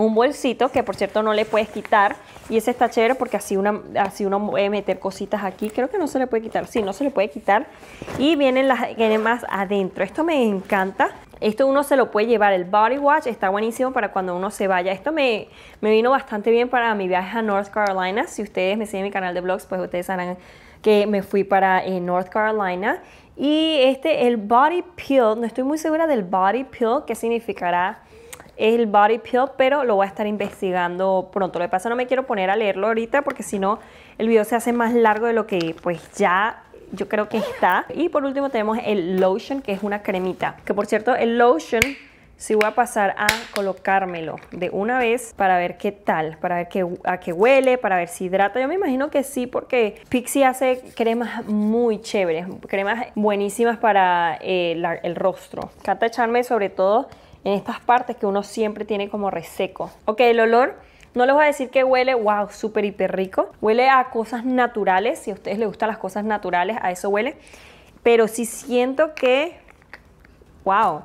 un bolsito que por cierto no le puedes quitar y ese está chévere porque así, una, así uno puede meter cositas aquí creo que no se le puede quitar, sí, no se le puede quitar y vienen las adentro esto me encanta esto uno se lo puede llevar, el body watch está buenísimo para cuando uno se vaya. Esto me, me vino bastante bien para mi viaje a North Carolina. Si ustedes me siguen en mi canal de blogs, pues ustedes sabrán que me fui para eh, North Carolina. Y este, el body peel, no estoy muy segura del body peel, qué significará es el Body Pill, pero lo voy a estar investigando pronto. Lo que pasa no me quiero poner a leerlo ahorita porque si no el video se hace más largo de lo que pues ya yo creo que está. Y por último tenemos el lotion, que es una cremita. Que por cierto, el lotion sí voy a pasar a colocármelo de una vez para ver qué tal, para ver qué, a qué huele, para ver si hidrata. Yo me imagino que sí, porque Pixie hace cremas muy chéveres, cremas buenísimas para eh, el rostro. Canta echarme sobre todo en estas partes que uno siempre tiene como reseco. Ok, el olor no les voy a decir que huele, wow, súper hiper rico. Huele a cosas naturales, si a ustedes les gustan las cosas naturales, a eso huele. Pero sí siento que, wow,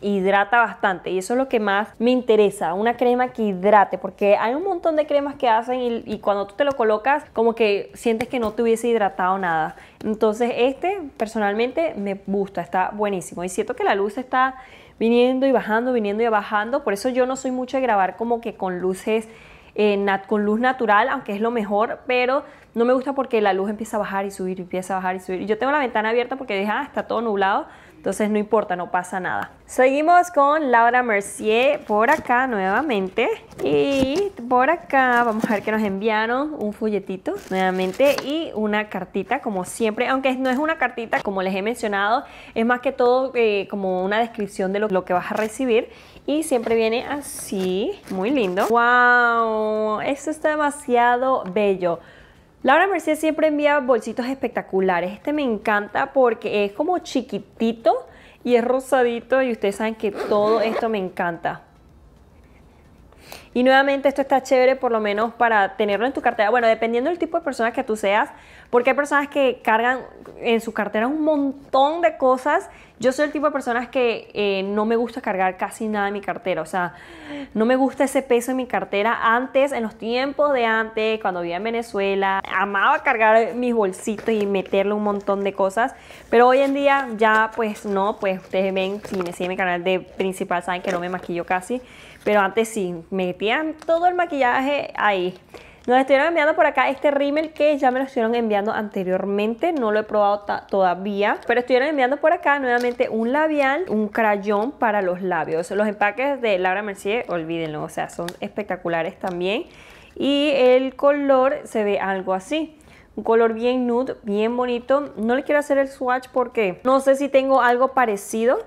hidrata bastante. Y eso es lo que más me interesa, una crema que hidrate. Porque hay un montón de cremas que hacen y, y cuando tú te lo colocas, como que sientes que no te hubiese hidratado nada. Entonces este, personalmente, me gusta, está buenísimo. Y siento que la luz está viniendo y bajando, viniendo y bajando. Por eso yo no soy mucho de grabar como que con luces, eh, con luz natural, aunque es lo mejor, pero no me gusta porque la luz empieza a bajar y subir, empieza a bajar y subir. Yo tengo la ventana abierta porque deja, ah, hasta está todo nublado entonces no importa, no pasa nada. Seguimos con Laura Mercier por acá nuevamente. Y por acá vamos a ver que nos enviaron un folletito nuevamente y una cartita como siempre. Aunque no es una cartita como les he mencionado, es más que todo eh, como una descripción de lo, lo que vas a recibir. Y siempre viene así, muy lindo. ¡Wow! Esto está demasiado bello. Laura Mercier siempre envía bolsitos espectaculares. Este me encanta porque es como chiquitito y es rosadito y ustedes saben que todo esto me encanta. Y nuevamente esto está chévere por lo menos para tenerlo en tu cartera. Bueno, dependiendo del tipo de personas que tú seas, porque hay personas que cargan en su cartera un montón de cosas yo soy el tipo de personas que eh, no me gusta cargar casi nada en mi cartera, o sea, no me gusta ese peso en mi cartera. Antes, en los tiempos de antes, cuando vivía en Venezuela, amaba cargar mis bolsitos y meterle un montón de cosas, pero hoy en día ya pues no, pues ustedes ven, si me siguen mi canal de principal saben que no me maquillo casi, pero antes sí, metían todo el maquillaje ahí. Nos estuvieron enviando por acá este rímel que ya me lo estuvieron enviando anteriormente, no lo he probado todavía, pero estuvieron enviando por acá nuevamente un labial, un crayón para los labios. Los empaques de Laura Mercier, olvídenlo, o sea, son espectaculares también. Y el color se ve algo así un color bien nude, bien bonito. No le quiero hacer el swatch porque no sé si tengo algo parecido,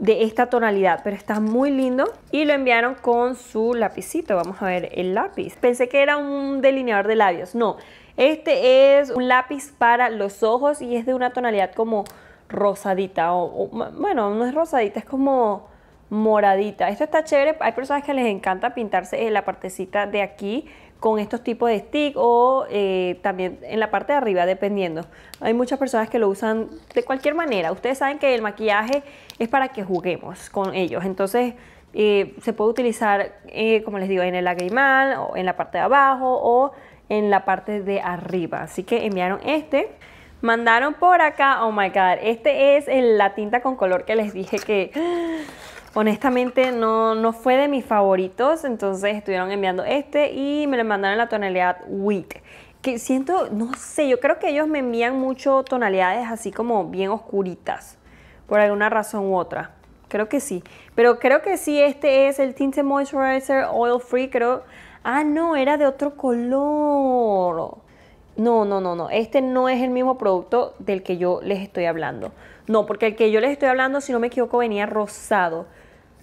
de esta tonalidad, pero está muy lindo y lo enviaron con su lapicito. Vamos a ver el lápiz. Pensé que era un delineador de labios, no. Este es un lápiz para los ojos y es de una tonalidad como rosadita o, bueno, no es rosadita, es como moradita. Esto está chévere, hay personas que les encanta pintarse en la partecita de aquí con estos tipos de stick o eh, también en la parte de arriba, dependiendo. Hay muchas personas que lo usan de cualquier manera. Ustedes saben que el maquillaje es para que juguemos con ellos. Entonces eh, se puede utilizar, eh, como les digo, en el lagrimal o en la parte de abajo o en la parte de arriba. Así que enviaron este. Mandaron por acá, oh my god, este es el, la tinta con color que les dije que honestamente no, no fue de mis favoritos, entonces estuvieron enviando este y me lo mandaron la tonalidad wheat que siento, no sé, yo creo que ellos me envían mucho tonalidades así como bien oscuritas, por alguna razón u otra. Creo que sí. Pero creo que sí, este es el tinted Moisturizer Oil Free, creo. Ah, no, era de otro color. No, no, no, no. Este no es el mismo producto del que yo les estoy hablando. No, porque el que yo les estoy hablando, si no me equivoco, venía rosado.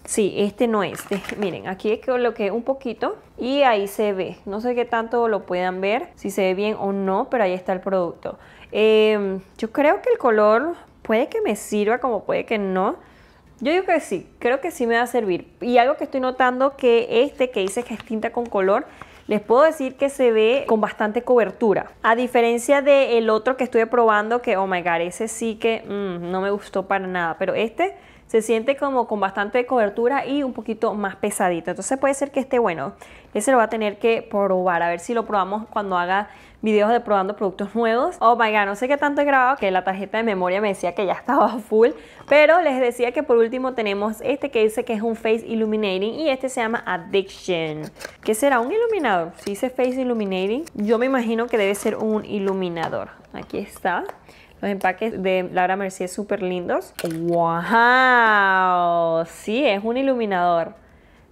Sí, este no es. *laughs* Miren, aquí coloqué un poquito y ahí se ve. No sé qué tanto lo puedan ver, si se ve bien o no, pero ahí está el producto. Em, yo creo que el color puede que me sirva como puede que no. Yo digo que sí, creo que sí me va a servir. Y algo que estoy notando que este que dice que es tinta con color, les puedo decir que se ve con bastante cobertura. A diferencia del otro que estuve probando, que oh my god, ese sí que mm, no me gustó para nada. Pero este se siente como con bastante cobertura y un poquito más pesadito. Entonces puede ser que esté bueno. Ese lo va a tener que probar, a ver si lo probamos cuando haga videos de probando productos nuevos. Oh my god, no sé qué tanto he grabado que la tarjeta de memoria me decía que ya *laughs* estaba full, pero les decía que por último tenemos este que dice que es un Face Illuminating y este se llama Addiction. ¿Qué será? ¿Un iluminador? Si dice Face Illuminating, yo me imagino que debe ser un iluminador. Aquí está. Los empaques de Laura Mercier súper lindos. ¡Wow! Sí, es un iluminador.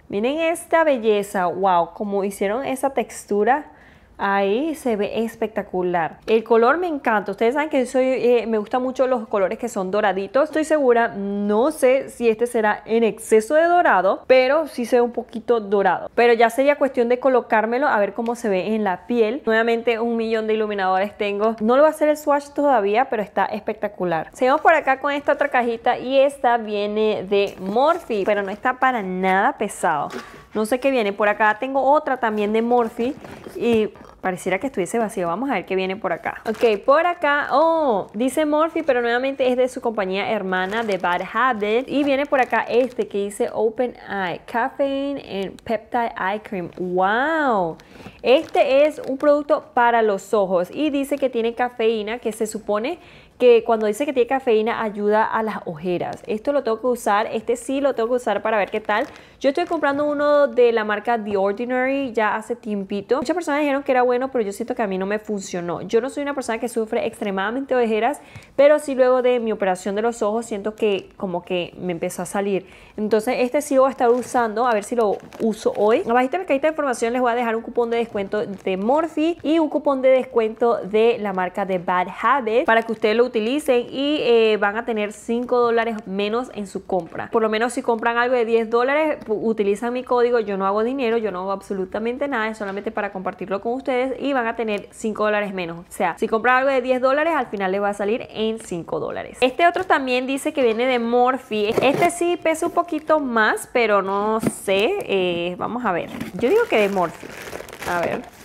Miren esta belleza. ¡Wow! Como hicieron esa textura Ahí se ve espectacular. El color me encanta. Ustedes saben que soy, eh, me gustan mucho los colores que son doraditos. Estoy segura, no sé si este será en exceso de dorado, pero sí se ve un poquito dorado. Pero ya sería cuestión de colocármelo a ver cómo se ve en la piel. Nuevamente un millón de iluminadores tengo. No lo va a hacer el swatch todavía, pero está espectacular. Seguimos por acá con esta otra cajita y esta viene de Morphe, pero no está para nada pesado. No sé qué viene. Por acá tengo otra también de Morphe y Pareciera que estuviese vacío. Vamos a ver qué viene por acá. Ok, por acá. Oh, dice Morphy, pero nuevamente es de su compañía hermana de Bad Habit. Y viene por acá este que dice Open Eye Caffeine and Peptide Eye Cream. ¡Wow! Este es un producto para los ojos y dice que tiene cafeína que se supone que cuando dice que tiene cafeína ayuda a las ojeras. Esto lo tengo que usar, este sí lo tengo que usar para ver qué tal. Yo estoy comprando uno de la marca The Ordinary ya hace tiempito. Muchas personas dijeron que era bueno, pero yo siento que a mí no me funcionó. Yo no soy una persona que sufre extremadamente ojeras, pero sí luego de mi operación de los ojos siento que como que me empezó a salir. Entonces este sí voy a estar usando, a ver si lo uso hoy. Abajito en la cajita de información les voy a dejar un cupón de descuento de Morphe y un cupón de descuento de la marca de Bad Habit para que ustedes lo utilicen y eh, van a tener 5 dólares menos en su compra. Por lo menos si compran algo de 10 dólares, utilizan mi código, yo no hago dinero, yo no hago absolutamente nada, es solamente para compartirlo con ustedes y van a tener 5 dólares menos. O sea, si compran algo de 10 dólares, al final les va a salir en 5 dólares. Este otro también dice que viene de Morphe. Este sí pesa un poquito más, pero no sé. Eh, vamos a ver. Yo digo que de Morphe. A ver.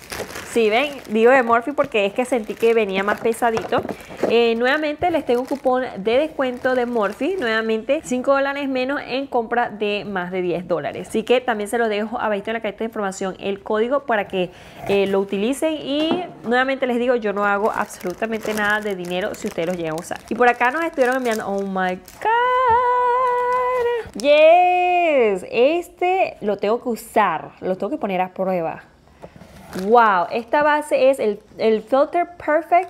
Sí, ven, digo de Morphe porque es que sentí que venía más pesadito. Eh, nuevamente les tengo un cupón de descuento de Morphe, nuevamente 5 dólares menos en compra de más de 10 dólares. Así que también se lo dejo abajito en la cajita de información el código para que eh, lo utilicen y nuevamente les digo, yo no hago absolutamente nada de dinero si ustedes los llegan a usar. Y por acá nos estuvieron enviando, oh my god, yes, este lo tengo que usar, lo tengo que poner a prueba. Wow, esta base es el, Filter Perfect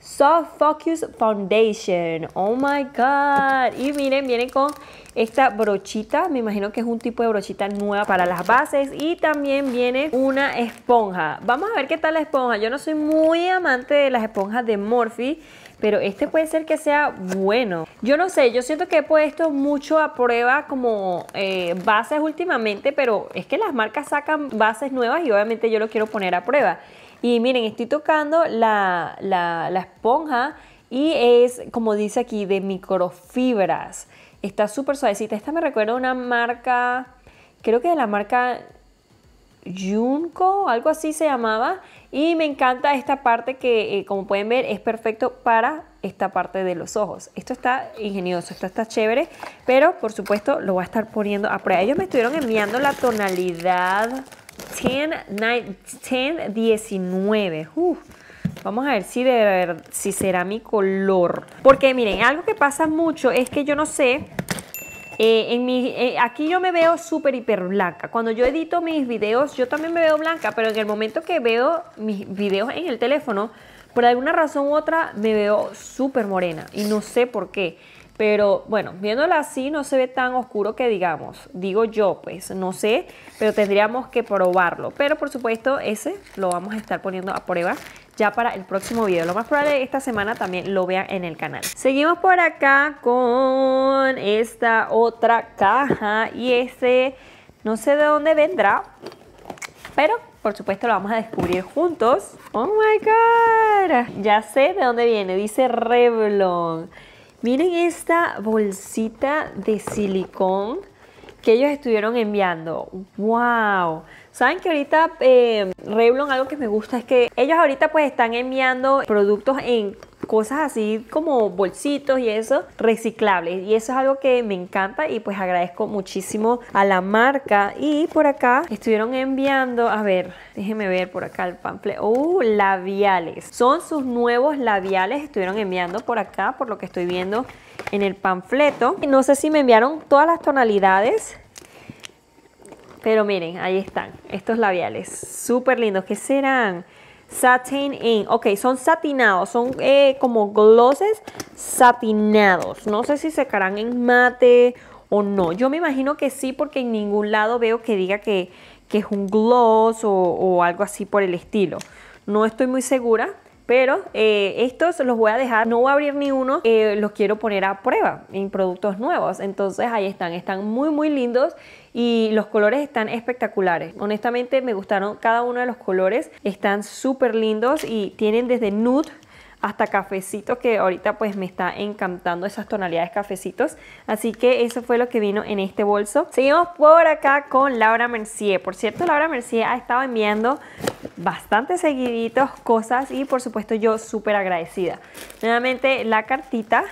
Soft Focus Foundation. Oh my God. Y miren, viene con esta brochita. Me imagino que es un tipo de brochita nueva para las bases. Y también viene una esponja. Vamos a ver qué tal la esponja. Yo no soy muy amante de las esponjas de Morphe pero este puede ser que sea bueno. Yo no sé, yo siento que he puesto mucho a prueba como eh, bases últimamente, pero es que las marcas sacan bases nuevas y obviamente yo lo quiero poner a prueba. Y miren, estoy tocando la, la esponja y es, como dice aquí, de microfibras. Está súper suavecita. Esta me recuerda a una marca, creo que de la marca Yunko, algo así se llamaba. Y me encanta esta parte que, eh, como pueden ver, es perfecto para esta parte de los ojos. Esto está ingenioso, esto está chévere, pero por supuesto lo voy a estar poniendo a prueba. Ellos me estuvieron enviando la tonalidad 1019 Vamos a ver si, de, si será mi color. Porque miren, algo que pasa mucho es que yo no sé eh, en mi, eh, aquí yo me veo súper hiper blanca. Cuando yo edito mis videos, yo también me veo blanca, pero en el momento que veo mis videos en el teléfono, por alguna razón u otra me veo súper morena y no sé por qué. Pero bueno, viéndola así no se ve tan oscuro que digamos. Digo yo, pues no sé, pero tendríamos que probarlo. Pero por supuesto, ese lo vamos a estar poniendo a prueba ya para el próximo video. Lo más probable esta semana también lo vean en el canal. Seguimos por acá con esta otra caja y este no sé de dónde vendrá, pero por supuesto lo vamos a descubrir juntos. ¡Oh, my God! Ya sé de dónde viene, dice Revlon. Miren esta bolsita de silicón que ellos estuvieron enviando. ¡Wow! Saben que ahorita eh, Revlon algo que me gusta es que ellos ahorita pues están enviando productos en cosas así como bolsitos y eso reciclables y eso es algo que me encanta y pues agradezco muchísimo a la marca y por acá estuvieron enviando a ver déjenme ver por acá el panfleto uh, labiales son sus nuevos labiales estuvieron enviando por acá por lo que estoy viendo en el panfleto no sé si me enviaron todas las tonalidades pero miren, ahí están, estos labiales, súper lindos. ¿Qué serán? Satin Ink. Ok, son satinados, son eh, como glosses satinados. No sé si secarán en mate o no. Yo me imagino que sí, porque en ningún lado veo que diga que, es un gloss o, algo así por el estilo. No estoy muy segura, pero eh, estos los voy a dejar, no voy a abrir ni uno, eh, los quiero poner a prueba en productos nuevos. Entonces ahí están, están muy muy lindos y los colores están espectaculares. Honestamente me gustaron cada uno de los colores, están súper lindos y tienen desde nude hasta cafecito que ahorita pues me está encantando esas tonalidades cafecitos así que eso fue lo que vino en este bolso seguimos por acá con Laura Mercier por cierto Laura Mercier ha estado enviando bastante seguiditos cosas y por supuesto yo súper agradecida nuevamente la cartita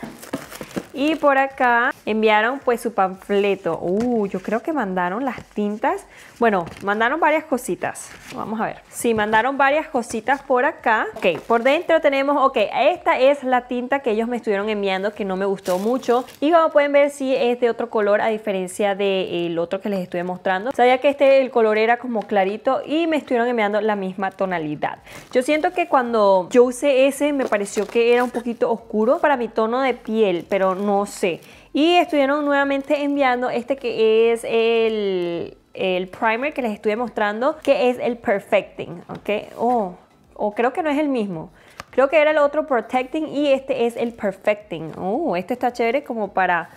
y por acá enviaron pues su panfleto. Uh, yo creo que mandaron las tintas. Bueno, mandaron varias cositas. Vamos a ver. Sí, mandaron varias cositas por acá. Ok, por dentro tenemos, ok, esta es la tinta que ellos me estuvieron enviando que no me gustó mucho. Y como pueden ver, sí es de otro color a diferencia del otro que les estuve mostrando. Sabía que este, el color era como clarito y me estuvieron enviando la misma tonalidad. Yo siento que cuando yo usé ese me pareció que era un poquito oscuro para mi tono de piel, pero no no sé. Y estuvieron nuevamente enviando este que es el, primer que les estuve mostrando, que es el Perfecting, ¿ok? Oh, o creo que no es el mismo. Creo que era el otro Protecting y este es el Perfecting. Oh, este está chévere como para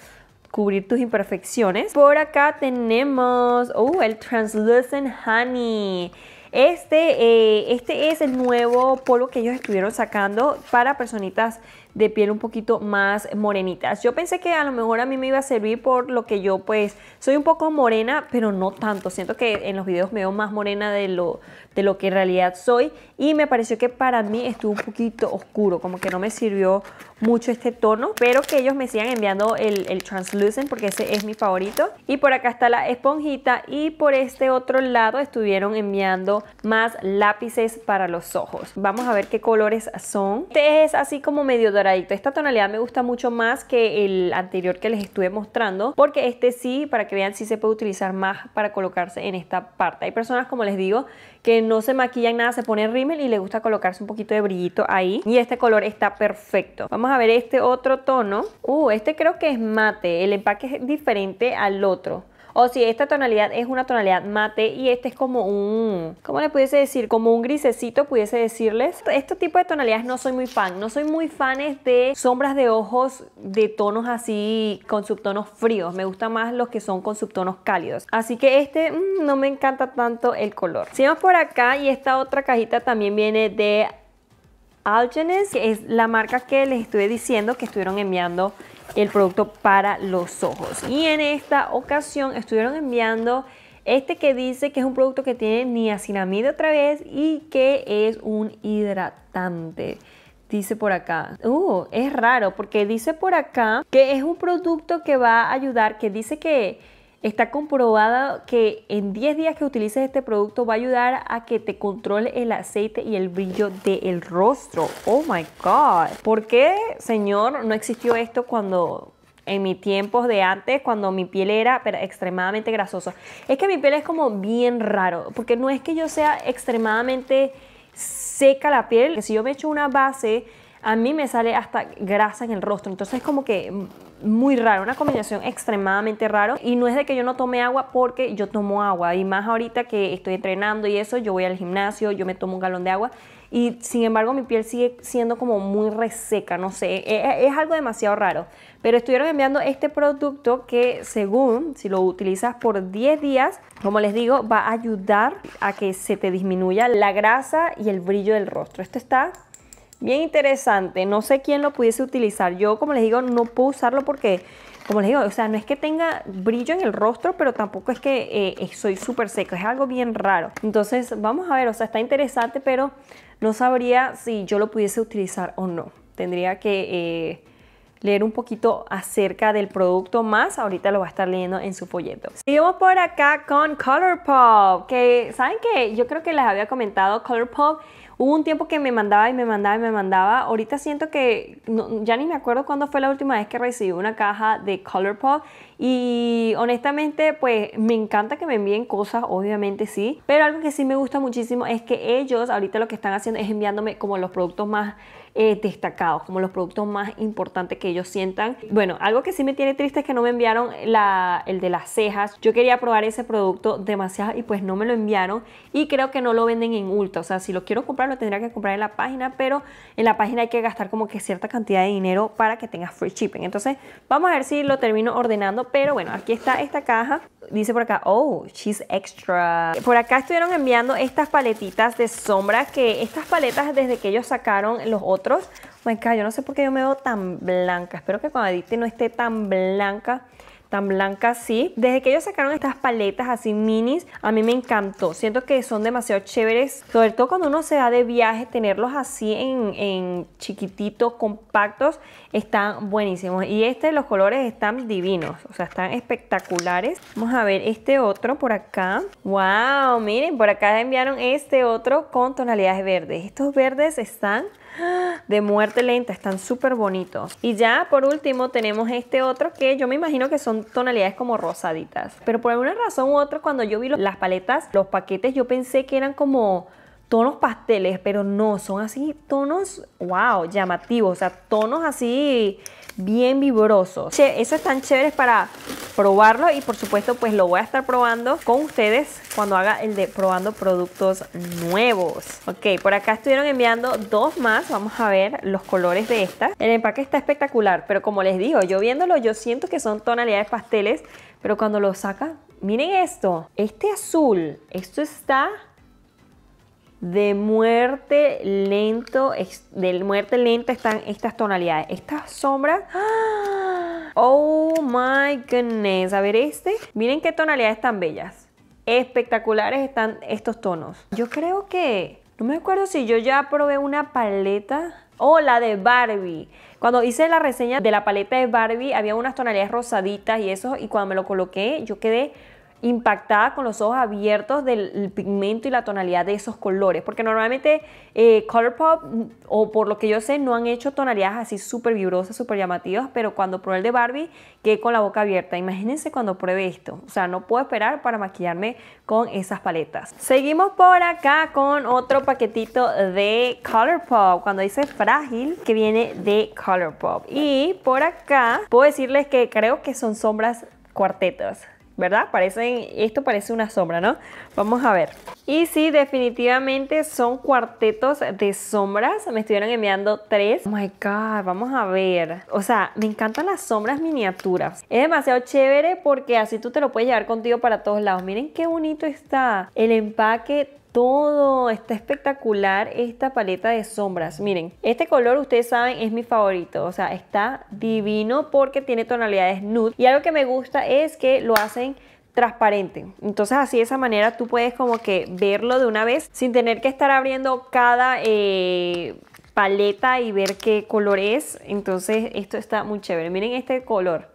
cubrir tus imperfecciones. Por acá tenemos, oh, el Translucent Honey. Este, eh, este es el nuevo polvo que ellos estuvieron sacando para personitas de piel un poquito más morenitas. Yo pensé que a lo mejor a mí me iba a servir por lo que yo pues soy un poco morena, pero no tanto. Siento que en los videos me veo más morena de lo, de lo que en realidad soy y me pareció que para mí estuvo un poquito oscuro, como que no me sirvió mucho este tono, pero que ellos me sigan enviando el, el translucent porque ese es mi favorito. Y por acá está la esponjita y por este otro lado estuvieron enviando más lápices para los ojos. Vamos a ver qué colores son. Este es así como medio de esta tonalidad me gusta mucho más que el anterior que les estuve mostrando, porque este sí, para que vean, sí se puede utilizar más para colocarse en esta parte. Hay personas, como les digo, que no se maquillan nada, se ponen rímel y les gusta colocarse un poquito de brillito ahí. Y este color está perfecto. Vamos a ver este otro tono. Uh, este creo que es mate. El empaque es diferente al otro. O si esta tonalidad es una tonalidad mate y este es como un, ¿cómo le pudiese decir? Como un grisecito, pudiese decirles. Este tipo de tonalidades no soy muy fan. No soy muy fan de sombras de ojos de tonos así con subtonos fríos. Me gustan más los que son con subtonos cálidos. Así que este mm, no me encanta tanto el color. Sigamos por acá y esta otra cajita también viene de Algenes, que es la marca que les estuve diciendo que estuvieron enviando el producto para los ojos. Y en esta ocasión estuvieron enviando este que dice que es un producto que tiene niacinamide otra vez y que es un hidratante. Dice por acá. Uh, es raro porque dice por acá que es un producto que va a ayudar, que dice que Está comprobada que en 10 días que utilices este producto va a ayudar a que te controle el aceite y el brillo del rostro. Oh my God. ¿Por qué, señor, no existió esto cuando en mis tiempos de antes, cuando mi piel era extremadamente grasosa? Es que mi piel es como bien raro, porque no es que yo sea extremadamente seca la piel, si yo me echo una base, a mí me sale hasta grasa en el rostro. Entonces, es como que muy raro, una combinación extremadamente raro y no es de que yo no tome agua porque yo tomo agua y más ahorita que estoy entrenando y eso, yo voy al gimnasio, yo me tomo un galón de agua y sin embargo mi piel sigue siendo como muy reseca, no sé, e, e, es, algo demasiado raro. Pero estuvieron enviando este producto que según si lo utilizas por 10 días, como les digo, va a ayudar a que se te disminuya la grasa y el brillo del rostro. Esto está Bien interesante, no sé quién lo pudiese utilizar. Yo, como les digo, no puedo usarlo porque, como les digo, o sea, no es que tenga brillo en el rostro, pero tampoco es que eh, soy súper seco, es algo bien raro. Entonces, vamos a ver, o sea, está interesante, pero no sabría si yo lo pudiese utilizar o no. Tendría que... Eh, leer un poquito acerca del producto más. Ahorita lo va a estar leyendo en su folleto. Seguimos por acá con Colourpop, que saben que yo creo que les había comentado Colourpop Hubo un tiempo que me mandaba y me mandaba y me mandaba. Ahorita siento que ya ni me acuerdo cuándo fue la última vez que recibí una caja de Colourpop. Y honestamente, pues me encanta que me envíen cosas, obviamente sí. Pero algo que sí me gusta muchísimo es que ellos ahorita lo que están haciendo es enviándome como los productos más eh, destacados, como los productos más importantes que ellos sientan. Bueno, algo que sí me tiene triste es que no me enviaron el de las cejas. Yo quería probar ese producto demasiado y pues no me lo enviaron y creo que no lo venden en Ulta. O sea, si lo quiero comprar, lo tendría que comprar en la página, pero en la página hay que gastar como que cierta cantidad de dinero para que tengas free shipping. Entonces, vamos a ver si lo termino ordenando, pero bueno, aquí está esta caja. Dice por acá, oh, she's extra. Por acá estuvieron enviando estas paletitas de sombra, que estas paletas desde que ellos sacaron los otros yo no sé por qué yo me veo tan blanca. Espero que cuando edite no esté tan blanca tan blanca así. Desde que ellos sacaron estas paletas así minis, a mí me encantó. Siento que son demasiado chéveres, sobre todo cuando uno se va de viaje, tenerlos así en, en chiquititos, compactos, están buenísimos. Y este, los colores están divinos, o sea, están espectaculares. Vamos a ver este otro por acá. ¡Wow! Miren, por acá enviaron este otro con tonalidades verdes. Estos verdes están de muerte lenta, están súper bonitos. Y ya por último tenemos este otro que yo me imagino que son tonalidades como rosaditas. Pero por alguna razón u otra cuando yo vi las paletas, los paquetes, yo pensé que eran como tonos pasteles, pero no, son así tonos, wow, llamativos, o sea, tonos así bien vibrosos. Che, esos están chéveres para probarlo y por supuesto pues lo voy a estar probando con ustedes cuando haga el de probando productos nuevos. Ok, por acá estuvieron enviando dos más, vamos a ver los colores de estas. El empaque está espectacular, pero como les digo, yo viéndolo yo siento que son tonalidades pasteles, pero cuando lo saca, miren esto, este azul, esto está de muerte lento, de muerte lenta están estas tonalidades. Estas sombras. *gasps* Oh my goodness. A ver este. Miren qué tonalidades tan bellas. Espectaculares están estos tonos. Yo creo que... No me acuerdo si yo ya probé una paleta. o oh, la de Barbie. Cuando hice la reseña de la paleta de Barbie, había unas tonalidades rosaditas y eso. Y cuando me lo coloqué, yo quedé impactada con los ojos abiertos del pigmento y la tonalidad de esos colores, porque normalmente eh, Colourpop, mm, o por lo que yo sé, no han hecho tonalidades así súper vibrosas, súper llamativas, pero cuando probé el de Barbie quedé con la boca abierta. Imagínense cuando pruebe esto, o sea, no puedo esperar para maquillarme con esas paletas. Seguimos por acá con otro paquetito de Colourpop, cuando dice frágil, que viene de Colourpop. Y por acá puedo decirles que creo que son sombras cuartetas. ¿verdad? Parecen, esto parece una sombra, ¿no? Vamos a ver. Y sí, definitivamente son cuartetos de sombras. Me estuvieron enviando tres. Oh my God, vamos a ver. O sea, me encantan las sombras miniaturas. Es demasiado chévere porque así tú te lo puedes llevar contigo para todos lados. Miren qué bonito está el empaque todo, está espectacular esta paleta de sombras. Miren, este color ustedes saben es mi favorito, o sea, está divino porque tiene tonalidades nude. Y algo que me gusta es que lo hacen transparente. Entonces así de esa manera tú puedes como que verlo de una vez sin tener que estar abriendo cada... Eh, paleta y ver qué color es. Entonces esto está muy chévere. Miren este color.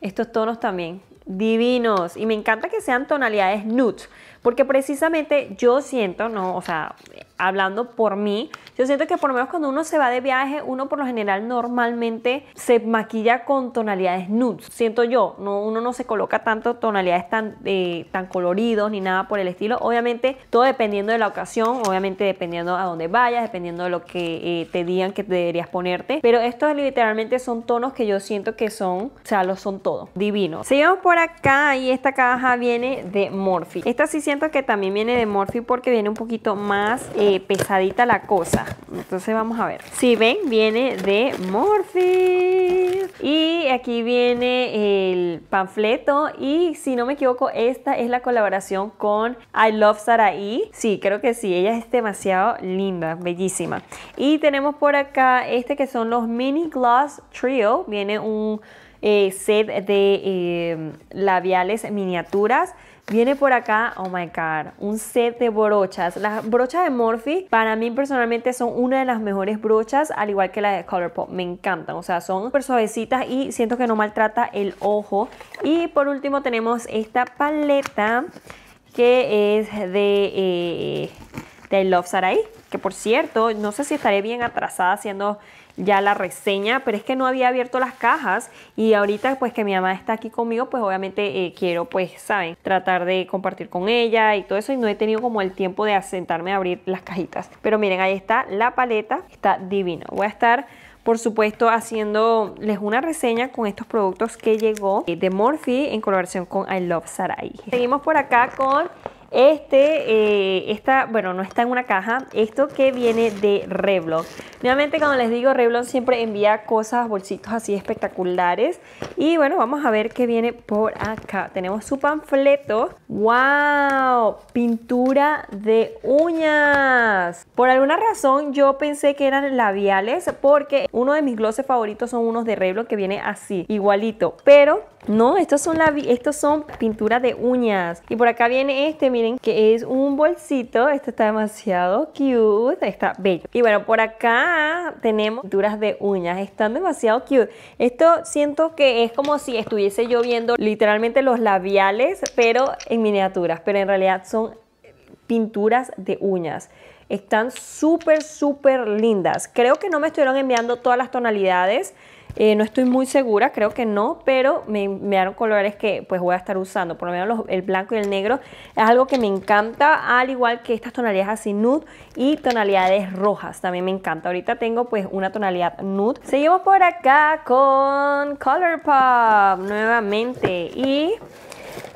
Estos tonos también. Divinos. Y me encanta que sean tonalidades nude. Porque precisamente yo siento, ¿no? O sea, hablando por mí, yo siento que por lo menos cuando uno se va de viaje, uno por lo general normalmente se maquilla con tonalidades nudes, siento yo, no, uno no se coloca tanto tonalidades tan, eh, tan coloridos ni nada por el estilo, obviamente todo dependiendo de la ocasión, obviamente dependiendo a dónde vayas, dependiendo de lo que eh, te digan que deberías ponerte, pero estos literalmente son tonos que yo siento que son, o sea, lo son todo, Divinos Seguimos por acá y esta caja viene de Morphe, esta sí siento que también viene de Morphe porque viene un poquito más... Eh, pesadita la cosa. Entonces vamos a ver. Si ven, viene de Morphe. Y aquí viene el panfleto. Y si no me equivoco, esta es la colaboración con I Love Sarai. Sí, creo que sí. Ella es demasiado linda, bellísima. Y tenemos por acá este que son los Mini Gloss Trio. Viene un eh, set de eh, labiales miniaturas. Viene por acá, oh my god, un set de brochas. Las brochas de Morphe para mí personalmente son una de las mejores brochas, al igual que la de Colourpop. Me encantan, o sea, son súper suavecitas y siento que no maltrata el ojo. Y por último tenemos esta paleta que es de, eh, Love Sarai. Que por cierto, no sé si estaré bien atrasada haciendo ya la reseña, pero es que no había abierto las cajas y ahorita pues que mi mamá está aquí conmigo, pues obviamente eh, quiero pues, saben, tratar de compartir con ella y todo eso y no he tenido como el tiempo de asentarme a abrir las cajitas. Pero miren, ahí está la paleta, está divino. Voy a estar por supuesto haciéndoles una reseña con estos productos que llegó eh, de Morphe en colaboración con I Love Sarai. Seguimos por acá con este esta, eh, está, bueno, no está en una caja, esto que viene de Revlon. Nuevamente, cuando les digo, Revlon siempre envía cosas, bolsitos así espectaculares. Y bueno, vamos a ver qué viene por acá. Tenemos su panfleto. ¡Wow! Pintura de uñas. Por alguna razón yo pensé que eran labiales porque uno de mis glosses favoritos son unos de Revlon que viene así, igualito. Pero no, estos son, estos son pintura de uñas. Y por acá viene este, miren miren que es un bolsito. Este está demasiado cute, está bello. Y bueno, por acá tenemos pinturas de uñas, están demasiado cute. Esto siento que es como si estuviese yo viendo literalmente los labiales, pero en miniaturas, pero en realidad son pinturas de uñas. Están súper, súper lindas. Creo que no me estuvieron enviando todas las tonalidades. Eh, no estoy muy segura, creo que no, pero me, me dieron colores que pues voy a estar usando, por lo menos el blanco y el negro es algo que me encanta, al igual que estas tonalidades así nude y tonalidades rojas, también me encanta. Ahorita tengo pues una tonalidad nude. Seguimos por acá con Colourpop nuevamente y...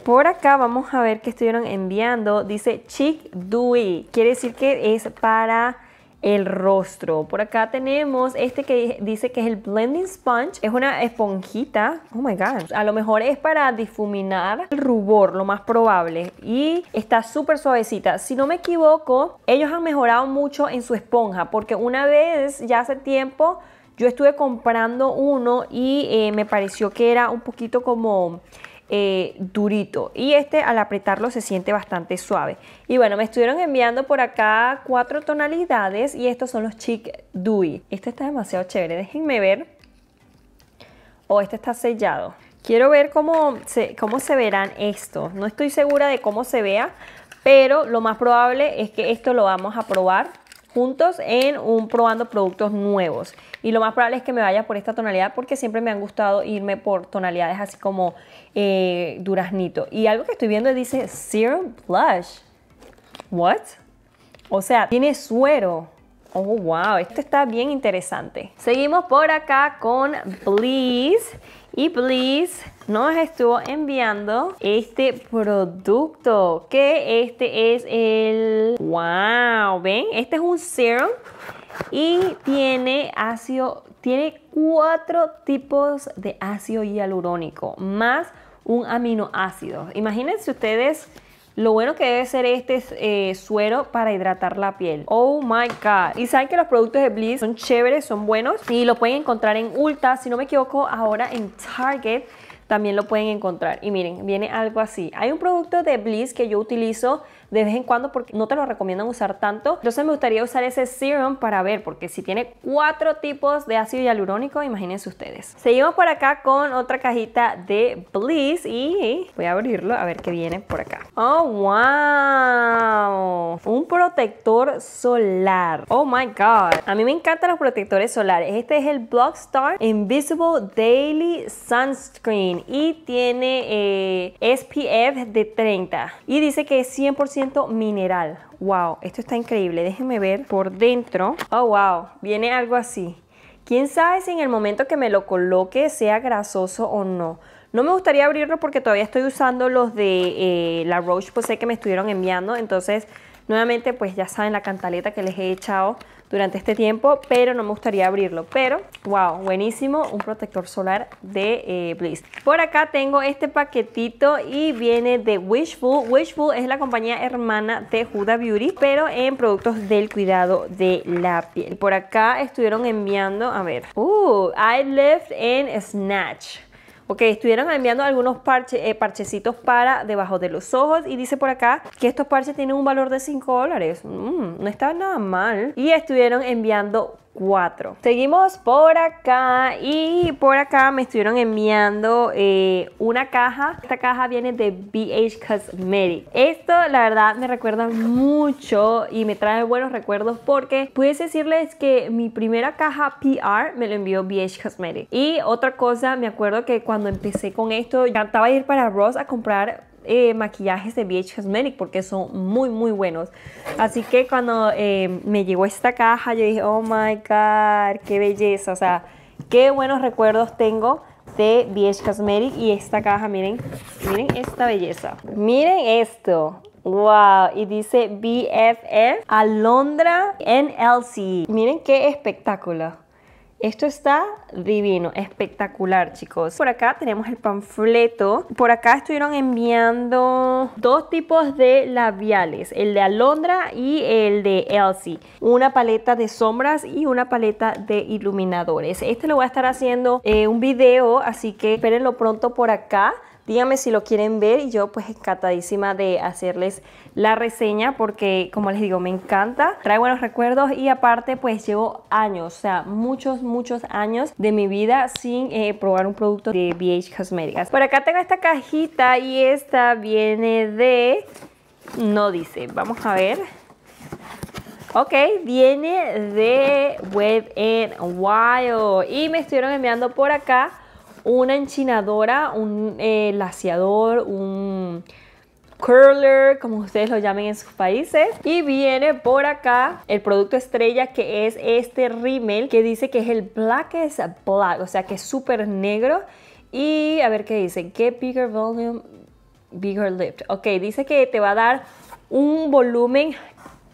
Por acá vamos a ver qué estuvieron enviando. Dice Chic Dewey. Quiere decir que es para el rostro. Por acá tenemos este que dice que es el Blending Sponge. Es una esponjita. Oh my God. A lo mejor es para difuminar el rubor, lo más probable. Y está súper suavecita. Si no me equivoco, ellos han mejorado mucho en su esponja. Porque una vez, ya hace tiempo, yo estuve comprando uno y eh, me pareció que era un poquito como eh, durito y este al apretarlo se siente bastante suave y bueno me estuvieron enviando por acá cuatro tonalidades y estos son los Chic Dewy este está demasiado chévere déjenme ver o oh, este está sellado quiero ver cómo cómo se verán estos no estoy segura de cómo se vea pero lo más probable es que esto lo vamos a probar juntos en un probando productos nuevos. Y lo más probable es que me vaya por esta tonalidad porque siempre me han gustado irme por tonalidades así como eh, duraznito. Y algo que estoy viendo dice Serum Blush. What? O sea, tiene suero. Oh, wow, esto está bien interesante. Seguimos por acá con Bliss y please nos estuvo enviando este producto. Que este es el... ¡Wow! ¿Ven? Este es un serum. Y tiene ácido... Tiene cuatro tipos de ácido hialurónico. Más un aminoácido. Imagínense ustedes lo bueno que debe ser este es eh, suero para hidratar la piel. Oh my God. Y saben que los productos de Bliss son chéveres, son buenos. Y lo pueden encontrar en Ulta, si no me equivoco, ahora en Target también lo pueden encontrar. Y miren, viene algo así. Hay un producto de Bliss que yo utilizo de vez en cuando porque no te lo recomiendan usar tanto. Entonces me gustaría usar ese serum para ver, porque si tiene cuatro tipos de ácido hialurónico, imagínense ustedes. Seguimos por acá con otra cajita de Bliss y voy a abrirlo a ver qué viene por acá. ¡Oh, wow! Un protector solar. ¡Oh, my God! A mí me encantan los protectores solares. Este es el Blockstar Invisible Daily Sunscreen y tiene eh, SPF de 30 y dice que es 100% mineral. ¡Wow! Esto está increíble. Déjenme ver por dentro. ¡Oh, wow! Viene algo así. ¿Quién sabe si en el momento que me lo coloque sea grasoso o no? No me gustaría abrirlo porque todavía estoy usando los de eh, la Roche Posay pues que me estuvieron enviando. Entonces, nuevamente, pues ya saben la cantaleta que les he echado durante este tiempo, pero no me gustaría abrirlo. Pero, wow, buenísimo, un protector solar de eh, Bliss. Por acá tengo este paquetito y viene de Wishful. Wishful es la compañía hermana de Huda Beauty, pero en productos del cuidado de la piel. Por acá estuvieron enviando, a ver, uh, I left in Snatch. Ok, estuvieron enviando algunos eh, parchecitos para debajo de los ojos y dice por acá que estos parches tienen un valor de 5 dólares. Mm, no está nada mal. Y estuvieron enviando Seguimos por acá y por acá me estuvieron enviando eh, una caja. Esta caja viene de BH Cosmetics. Esto la verdad me recuerda mucho y me trae buenos recuerdos porque puedes decirles que mi primera caja PR me lo envió BH Cosmetics. Y otra cosa, me acuerdo que cuando empecé con esto, ya cantaba ir para Ross a comprar eh, maquillajes de BH Cosmetics porque son muy muy buenos así que cuando eh, me llegó esta caja yo dije oh my god qué belleza o sea qué buenos recuerdos tengo de BH Cosmetics y esta caja miren miren esta belleza miren esto Wow, y dice BFF Alondra NLC. Miren qué espectáculo. Esto está divino, espectacular, chicos. Por acá tenemos el panfleto. Por acá estuvieron enviando dos tipos de labiales, el de alondra y el de Elsie. Una paleta de sombras y una paleta de iluminadores. Este lo voy a estar haciendo eh, un video, así que espérenlo pronto por acá. Díganme si lo quieren ver y yo pues encantadísima de hacerles la reseña porque como les digo me encanta, trae buenos recuerdos y aparte pues llevo años, o sea muchos muchos años de mi vida sin eh, probar un producto de BH Cosmetics. Por acá tengo esta cajita y esta viene de... no dice, vamos a ver... Ok, viene de Web and Wild y me estuvieron enviando por acá una enchinadora, un eh, laciador, un curler, como ustedes lo llamen en sus países. Y viene por acá el producto estrella que es este rímel que dice que es el Blackest black, o sea que es súper negro. Y a ver qué dice, get bigger volume, bigger lift. Ok, dice que te va a dar un volumen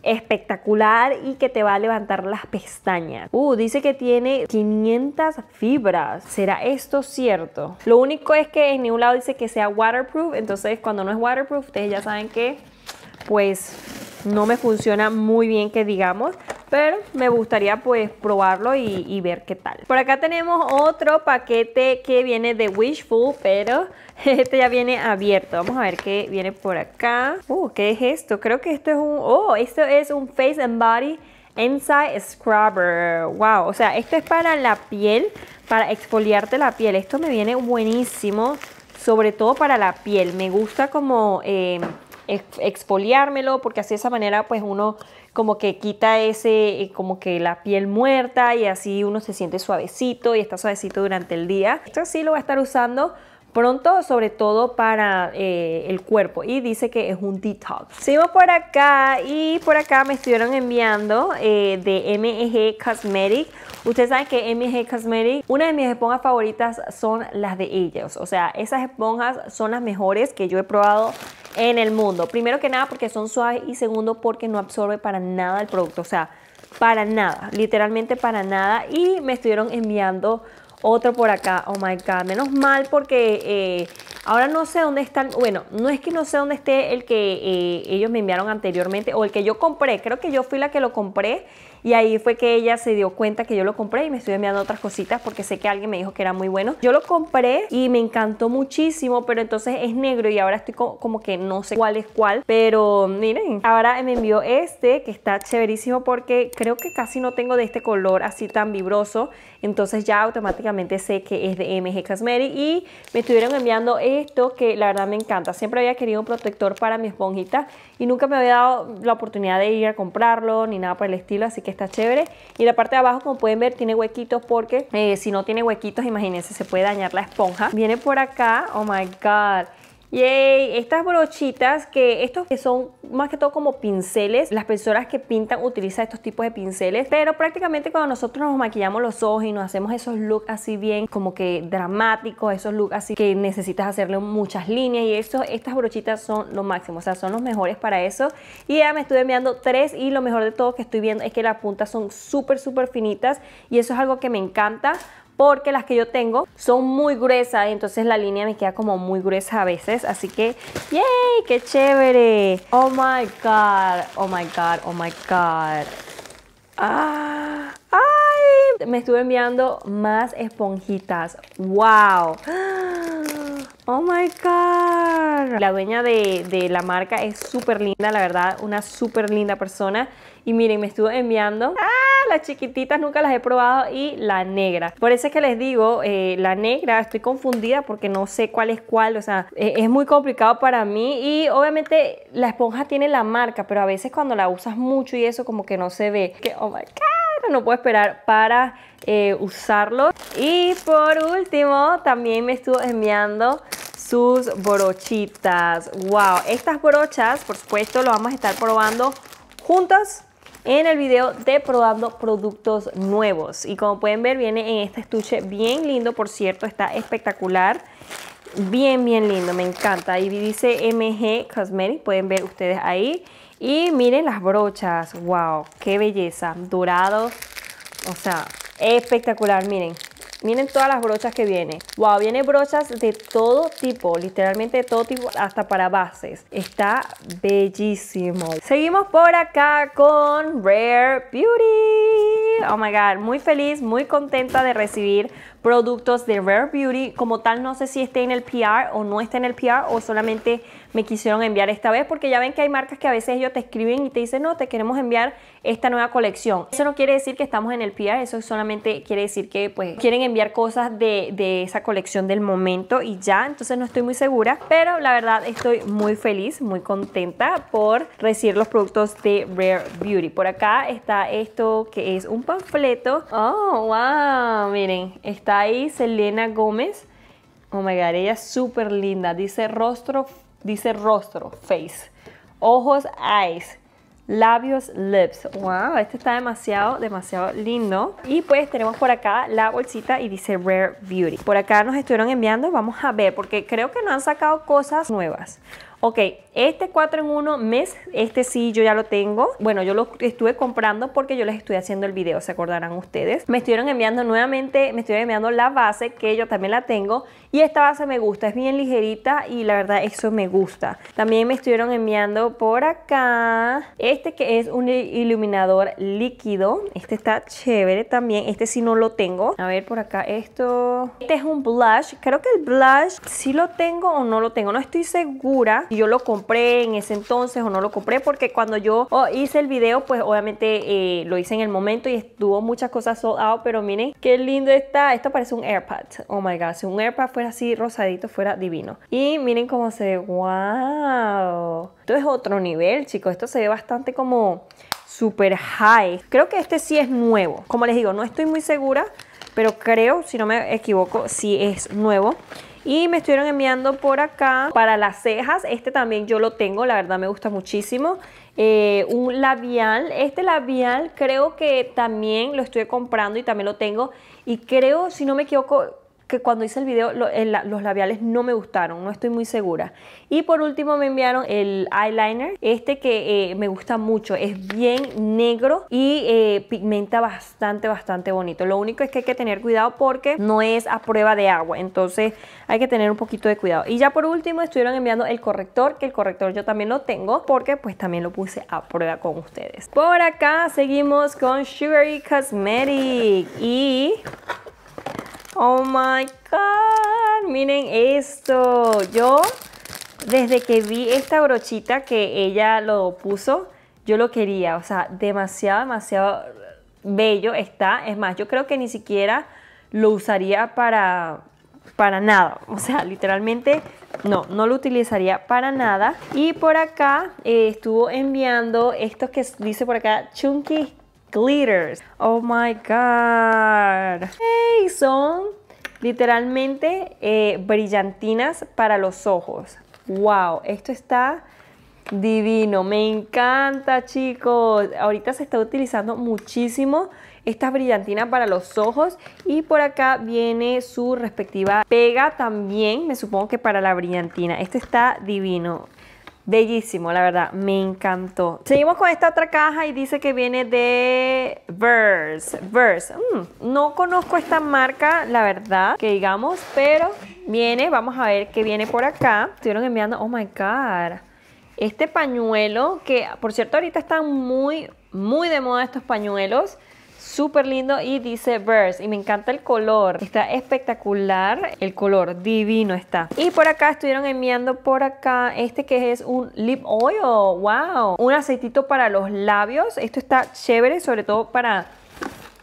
espectacular y que te va a levantar las pestañas. Uh, dice que tiene 500 fibras. ¿Será esto cierto? Lo único es que en ningún lado dice que sea waterproof, entonces cuando no es waterproof, ustedes ya saben que pues no me funciona muy bien que digamos, pero me gustaría pues probarlo y, ver qué tal. Por acá tenemos otro paquete que viene de Wishful, pero *laughs* este ya viene abierto. Vamos a ver qué viene por acá. Uh, ¿qué es esto? Creo que esto es un... Oh, esto es un Face and Body Inside Scrubber. Wow, o sea, esto es para la piel, para exfoliarte la piel. Esto me viene buenísimo, sobre todo para la piel. Me gusta como... Eh, exfoliármelo, porque así de esa manera pues uno como que quita ese, eh, como que la piel muerta y así uno se siente suavecito y está suavecito durante el día. Esto sí lo voy a estar usando pronto, sobre todo para eh, el cuerpo. Y dice que es un detox. Seguimos por acá y por acá me estuvieron enviando eh, de MEG Cosmetic. Ustedes saben que MEG Cosmetic, una de mis esponjas favoritas son las de ellos. O sea, esas esponjas son las mejores que yo he probado en el mundo. Primero que nada porque son suaves y segundo porque no absorbe para nada el producto, o sea, para nada, literalmente para nada. Y me estuvieron enviando otro por acá, oh my god, menos mal porque eh, Ahora no sé dónde están, bueno, no es que no sé dónde esté el que eh, ellos me enviaron anteriormente o el que yo compré, creo que yo fui la que lo compré y ahí fue que ella se dio cuenta que yo lo compré y me estoy enviando otras cositas porque sé que alguien me dijo que era muy bueno. Yo lo compré y me encantó muchísimo, pero entonces es negro y ahora estoy como, que no sé cuál es cuál, pero miren, ahora me envió este que está chéverísimo porque creo que casi no tengo de este color así tan vibroso, entonces ya automáticamente sé que es de MG Cosmetics y me estuvieron enviando este esto que la verdad me encanta. Siempre había querido un protector para mi esponjita y nunca me había dado la oportunidad de ir a comprarlo ni nada por el estilo, así que está chévere. Y la parte de abajo, como pueden ver, tiene huequitos porque eh, si no tiene huequitos, imagínense, se puede dañar la esponja. Viene por acá, oh my god. Yay, estas brochitas que estos que son más que todo como pinceles, las personas que pintan utilizan estos tipos de pinceles, pero prácticamente cuando nosotros nos maquillamos los ojos y nos hacemos esos looks así bien como que dramáticos, esos looks así que necesitas hacerle muchas líneas y eso, estas brochitas son lo máximo, o sea, son los mejores para eso. Y ya me estuve enviando tres y lo mejor de todo que estoy viendo es que las puntas son súper, súper finitas y eso es algo que me encanta porque las que yo tengo son muy gruesas, entonces la línea me queda como muy gruesa a veces, así que ¡yay! ¡Qué chévere! ¡Oh my god! ¡Oh my god! ¡Oh my god! Ah, ¡Ay! Me estuve enviando más esponjitas. ¡Wow! *gasps* Oh my god. La dueña de, de la marca es súper linda, la verdad, una súper linda persona. Y miren, me estuvo enviando. ¡Ah! Las chiquititas nunca las he probado y la negra. Por eso es que les digo, eh, la negra, estoy confundida porque no sé cuál es cuál. O sea, e, es muy complicado para mí. Y obviamente la esponja tiene la marca, pero a veces cuando la usas mucho y eso como que no se ve. Que, oh my God, no puedo esperar para eh, usarlo. Y por último, también me estuvo enviando sus brochitas. ¡Wow! Estas brochas, por supuesto, lo vamos a estar probando juntas en el video de probando productos nuevos. Y como pueden ver, viene en este estuche bien lindo, por cierto, está espectacular. Bien, bien lindo, me encanta. Y dice MG Cosmetics, pueden ver ustedes ahí. Y miren las brochas, wow, qué belleza, dorados, o sea, espectacular, miren. Miren todas las brochas que viene Wow, viene brochas de todo tipo, literalmente de todo tipo, hasta para bases. Está bellísimo. Seguimos por acá con Rare Beauty. Oh my God, muy feliz, muy contenta de recibir productos de Rare Beauty. Como tal, no sé si esté en el PR o no está en el PR o solamente me quisieron enviar esta vez, porque ya ven que hay marcas que a veces ellos te escriben y te dicen, no, te queremos enviar esta nueva colección. Eso no quiere decir que estamos en el PR, eso solamente quiere decir que pues quieren enviar cosas de, de esa colección del momento y ya, entonces no estoy muy segura, pero la verdad estoy muy feliz, muy contenta por recibir los productos de Rare Beauty. Por acá está esto que es un panfleto. Oh, wow, miren, está ahí Selena Gómez. Oh my god, ella es súper linda. Dice rostro Dice rostro, face. Ojos, eyes. Labios, lips. Wow, este está demasiado, demasiado lindo. Y pues tenemos por acá la bolsita y dice Rare Beauty. Por acá nos estuvieron enviando, vamos a ver, porque creo que no han sacado cosas nuevas. Ok, este 4 en 1 mes, este sí yo ya lo tengo. Bueno, yo lo estuve comprando porque yo les estoy haciendo el video, se acordarán ustedes. Me estuvieron enviando nuevamente, me estuvieron enviando la base que yo también la tengo. Y esta base me gusta, es bien ligerita y la verdad eso me gusta. También me estuvieron enviando por acá este que es un iluminador líquido. Este está chévere también, este sí no lo tengo. A ver por acá esto. Este es un blush, creo que el blush sí lo tengo o no lo tengo, no estoy segura yo lo compré en ese entonces o no lo compré, porque cuando yo oh, hice el video, pues obviamente eh, lo hice en el momento y estuvo muchas cosas sold pero miren qué lindo está. Esto parece un AirPad. Oh my god, si un AirPad fuera así rosadito, fuera divino. Y miren cómo se ve. ¡Wow! Esto es otro nivel, chicos. Esto se ve bastante como super high. Creo que este sí es nuevo. Como les digo, no estoy muy segura, pero creo, si no me equivoco, si es nuevo. Y me estuvieron enviando por acá para las cejas. Este también yo lo tengo, la verdad me gusta muchísimo. Eh, un labial. Este labial creo que también lo estoy comprando y también lo tengo. Y creo, si no me equivoco, que cuando hice el video los labiales no me gustaron, no estoy muy segura. Y por último me enviaron el eyeliner, este que eh, me gusta mucho, es bien negro y eh, pigmenta bastante, bastante bonito. Lo único es que hay que tener cuidado porque no es a prueba de agua, entonces hay que tener un poquito de cuidado. Y ya por último estuvieron enviando el corrector, que el corrector yo también lo tengo porque pues también lo puse a prueba con ustedes. Por acá seguimos con Sugary Cosmetic y Oh my God, miren esto. Yo, desde que vi esta brochita que ella lo puso, yo lo quería. O sea, demasiado, demasiado bello está. Es más, yo creo que ni siquiera lo usaría para, para nada. O sea, literalmente no, no lo utilizaría para nada. Y por acá eh, estuvo enviando estos que dice por acá Chunky glitters. Oh my god. Hey, son literalmente eh, brillantinas para los ojos. Wow, esto está divino. Me encanta, chicos. Ahorita se está utilizando muchísimo esta brillantina para los ojos y por acá viene su respectiva pega también, me supongo que para la brillantina. Este está divino. Bellísimo, la verdad, me encantó. Seguimos con esta otra caja y dice que viene de Verse. Verse, mm, no conozco esta marca, la verdad, que digamos, pero viene, vamos a ver qué viene por acá. Estuvieron enviando, oh my god, este pañuelo, que por cierto ahorita están muy, muy de moda estos pañuelos súper lindo y dice Verse y me encanta el color, está espectacular el color, divino está. Y por acá estuvieron enviando por acá este que es un lip oil, wow, un aceitito para los labios, esto está chévere sobre todo para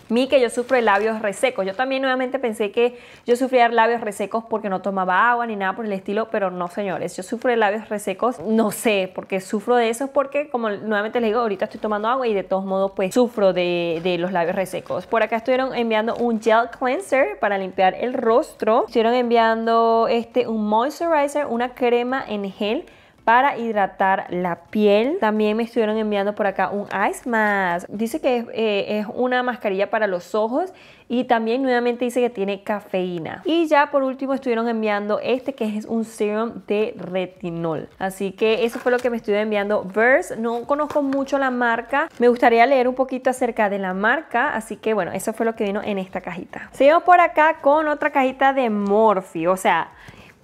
mí que yo sufro de labios resecos. Yo también nuevamente pensé que yo sufría labios resecos porque no tomaba agua ni nada por el estilo, pero no, señores, yo sufro de labios resecos, no sé, por qué sufro de eso porque, como nuevamente les digo, ahorita estoy tomando agua y de todos modos pues sufro de, de los labios resecos. Por acá estuvieron enviando un gel cleanser para limpiar el rostro, estuvieron enviando este un moisturizer, una crema en gel para hidratar la piel. También me estuvieron enviando por acá un Ice Mask. Dice que eh, es, una mascarilla para los ojos y también nuevamente dice que tiene cafeína. Y ya por último estuvieron enviando este que es un serum de retinol. Así que eso fue lo que me estuvieron enviando Verse. No conozco mucho la marca. Me gustaría leer un poquito acerca de la marca. Así que bueno, eso fue lo que vino en esta cajita. Seguimos por acá con otra cajita de Morphe. O sea,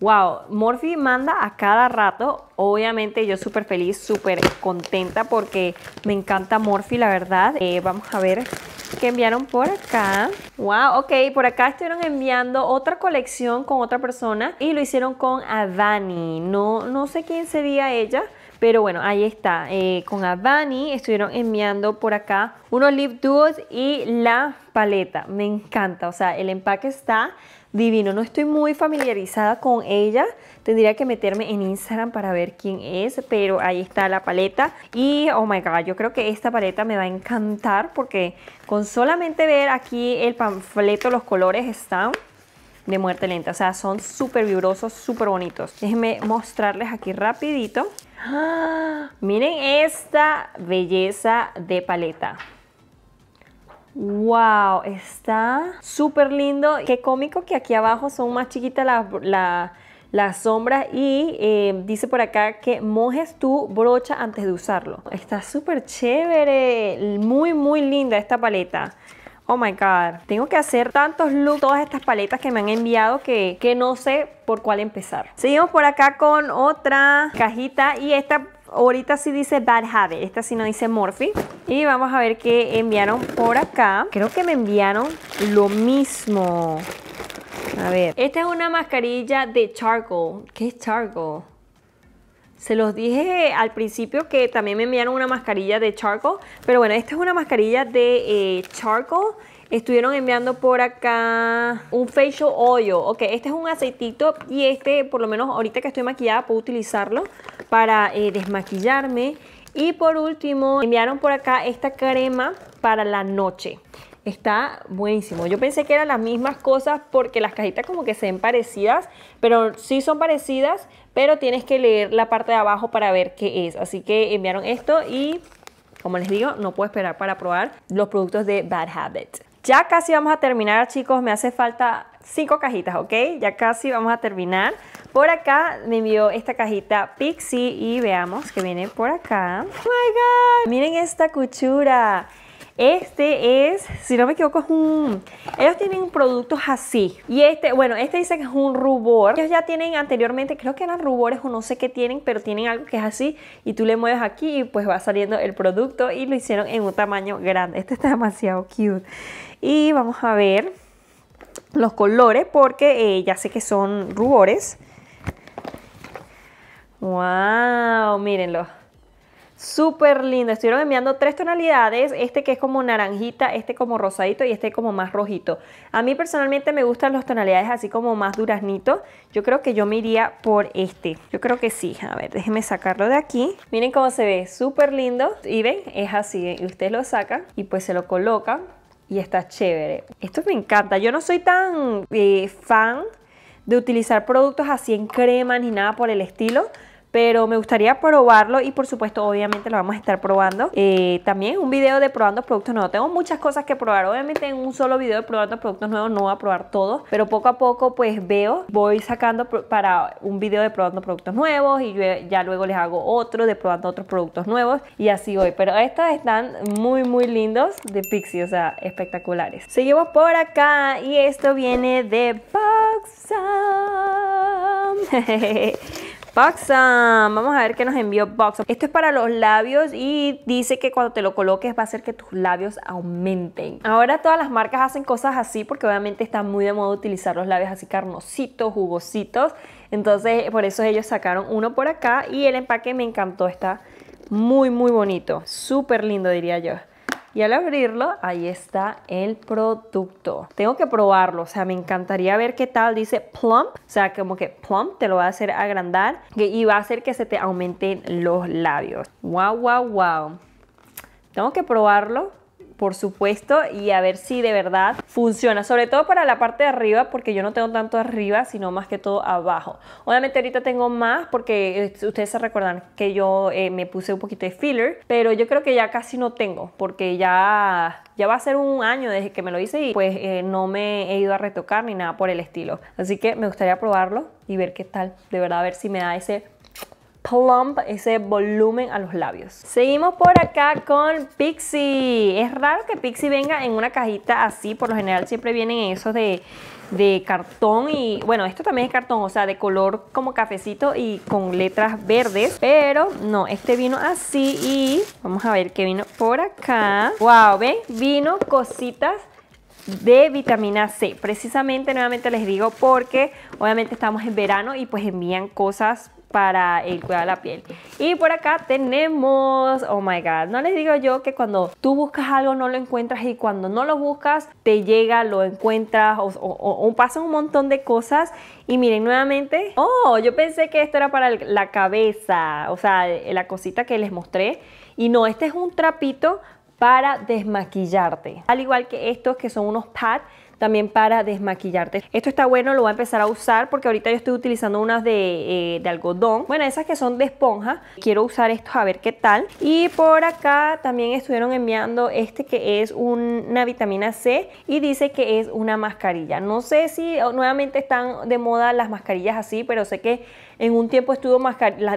wow, Morphy manda a cada rato. Obviamente yo súper feliz, súper contenta porque me encanta Morphy, la verdad. Eh, vamos a ver qué enviaron por acá. Wow, ok, por acá estuvieron enviando otra colección con otra persona y lo hicieron con Adani. No, no sé quién sería ella, pero bueno, ahí está. Eh, con Adani estuvieron enviando por acá unos lip duos y la paleta. Me encanta, o sea, el empaque está divino. No estoy muy familiarizada con ella. Tendría que meterme en Instagram para ver quién es, pero ahí está la paleta. Y, oh my God, yo creo que esta paleta me va a encantar porque con solamente ver aquí el panfleto, los colores están de muerte lenta. O sea, son súper vibrosos, súper bonitos. Déjenme mostrarles aquí rapidito. ¡Ah! Miren esta belleza de paleta. ¡Wow! Está súper lindo. Qué cómico que aquí abajo son más chiquitas las... sombras y eh, dice por acá que mojes tu brocha antes de usarlo. Está súper chévere, muy muy linda esta paleta. Oh my god, tengo que hacer tantos looks, todas estas paletas que me han enviado que, que no sé por cuál empezar. Seguimos por acá con otra cajita y esta ahorita sí dice Bad Habit, esta sí no dice Morphe. Y vamos a ver qué enviaron por acá. Creo que me enviaron lo mismo. A ver. Esta es una mascarilla de charcoal. ¿Qué es charcoal? Se los dije al principio que también me enviaron una mascarilla de charcoal. Pero bueno, esta es una mascarilla de eh, charcoal. Estuvieron enviando por acá un facial oil. Ok, este es un aceitito y este, por lo menos ahorita que estoy maquillada, puedo utilizarlo para eh, desmaquillarme. Y por último, enviaron por acá esta crema para la noche. Está buenísimo. Yo pensé que eran las mismas cosas porque las cajitas como que se ven parecidas, pero sí son parecidas, pero tienes que leer la parte de abajo para ver qué es. Así que enviaron esto y, como les digo, no puedo esperar para probar los productos de Bad Habit. Ya casi vamos a terminar, chicos. Me hace falta cinco cajitas, ¿ok? Ya casi vamos a terminar. Por acá me envió esta cajita Pixie y veamos que viene por acá. ¡Oh, my God! Miren esta cuchura. Este es, si no me equivoco, es un... Ellos tienen productos así. Y este, bueno, este dice que es un rubor. Ellos ya tienen anteriormente, creo que eran rubores o no sé qué tienen, pero tienen algo que es así. Y tú le mueves aquí y pues va saliendo el producto. Y lo hicieron en un tamaño grande. Este está demasiado cute. Y vamos a ver los colores porque eh, ya sé que son rubores. ¡Wow! Mírenlo. Súper lindo. Estuvieron enviando tres tonalidades. Este que es como naranjita, este como rosadito y este como más rojito. A mí personalmente me gustan las tonalidades así como más duraznito. Yo creo que yo me iría por este. Yo creo que sí. A ver, déjenme sacarlo de aquí. Miren cómo se ve. Súper lindo. Y ven, es así. ¿eh? Ustedes lo sacan y pues se lo colocan y está chévere. Esto me encanta. Yo no soy tan eh, fan de utilizar productos así en crema ni nada por el estilo, pero me gustaría probarlo y por supuesto obviamente lo vamos a estar probando. Eh, también un video de probando productos nuevos. Tengo muchas cosas que probar, obviamente en un solo video de probando productos nuevos no voy a probar todo. pero poco a poco pues veo, voy sacando para un video de probando productos nuevos y yo ya luego les hago otro de probando otros productos nuevos y así voy. Pero estos están muy muy lindos de Pixie, o sea, espectaculares. Seguimos por acá y esto viene de Jejeje. *laughs* *laughs* Boxam, vamos a ver qué nos envió Boxam. Esto es para los labios y dice que cuando te lo coloques va a hacer que tus labios aumenten. Ahora todas las marcas hacen cosas así porque obviamente está muy de moda utilizar los labios así carnositos, jugositos. Entonces por eso ellos sacaron uno por acá y el empaque me encantó, está muy muy bonito, súper lindo diría yo y al abrirlo ahí está el producto. Tengo que probarlo, o sea, me encantaría ver qué tal. Dice plump, o sea, como que plump te lo va a hacer agrandar y va a hacer que se te aumenten los labios. Wow, wow, wow. Tengo que probarlo por supuesto, y a ver si de verdad funciona, sobre todo para la parte de arriba, porque yo no tengo tanto arriba, sino más que todo abajo. Obviamente ahorita tengo más porque eh, ustedes se recuerdan que yo eh, me puse un poquito de filler, pero yo creo que ya casi no tengo, porque ya, ya va a ser un año desde que me lo hice y pues eh, no me he ido a retocar ni nada por el estilo. Así que me gustaría probarlo y ver qué tal, de verdad, a ver si me da ese plump, ese volumen a los labios. Seguimos por acá con Pixie. Es raro que Pixie venga en una cajita así, por lo general siempre vienen esos de, de cartón y bueno, esto también es cartón, o sea, de color como cafecito y con letras verdes, pero no, este vino así y vamos a ver qué vino por acá. Wow, ven, vino cositas de vitamina C. Precisamente, nuevamente les digo, porque obviamente estamos en verano y pues envían cosas para el cuidado de la piel. Y por acá tenemos, oh my god, no les digo yo que cuando tú buscas algo no lo encuentras y cuando no lo buscas te llega, lo encuentras o, o, pasan un montón de cosas. Y miren nuevamente, oh, yo pensé que esto era para la cabeza, o sea, la cosita que les mostré. Y no, este es un trapito para desmaquillarte. Al igual que estos que son unos pads también para desmaquillarte. Esto está bueno, lo voy a empezar a usar porque ahorita yo estoy utilizando unas de, eh, algodón. Bueno, esas que son de esponja. Quiero usar estos a ver qué tal. Y por acá también estuvieron enviando este que es una vitamina C y dice que es una mascarilla. No sé si nuevamente están de moda las mascarillas así, pero sé que en un tiempo estuvo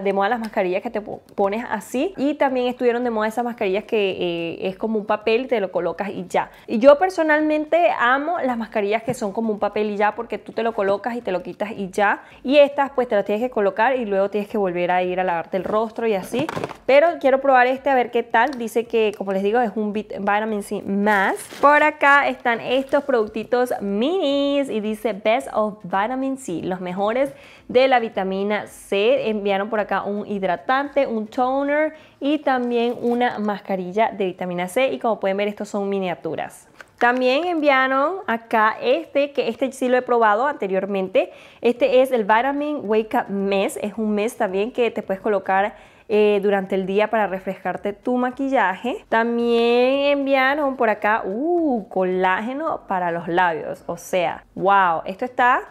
de moda las mascarillas que te pones así y también estuvieron de moda esas mascarillas que eh, es como un papel, te lo colocas y ya. Y yo personalmente amo las mascarillas que son como un papel y ya porque tú te lo colocas y te lo quitas y ya. Y estas pues te las tienes que colocar y luego tienes que volver a ir a lavarte el rostro y así. Pero quiero probar este a ver qué tal. Dice que como les digo es un vitamin C más. Por acá están estos productitos minis y dice Best of Vitamin C, los mejores de la vitamina C. Enviaron por acá un hidratante, un toner y también una mascarilla de vitamina C. Y como pueden ver, estos son miniaturas. También enviaron acá este, que este sí lo he probado anteriormente. Este es el Vitamin Wake Up Mess. Es un mes también que te puedes colocar eh, durante el día para refrescarte tu maquillaje. También enviaron por acá, uh, colágeno para los labios. O sea, wow, esto está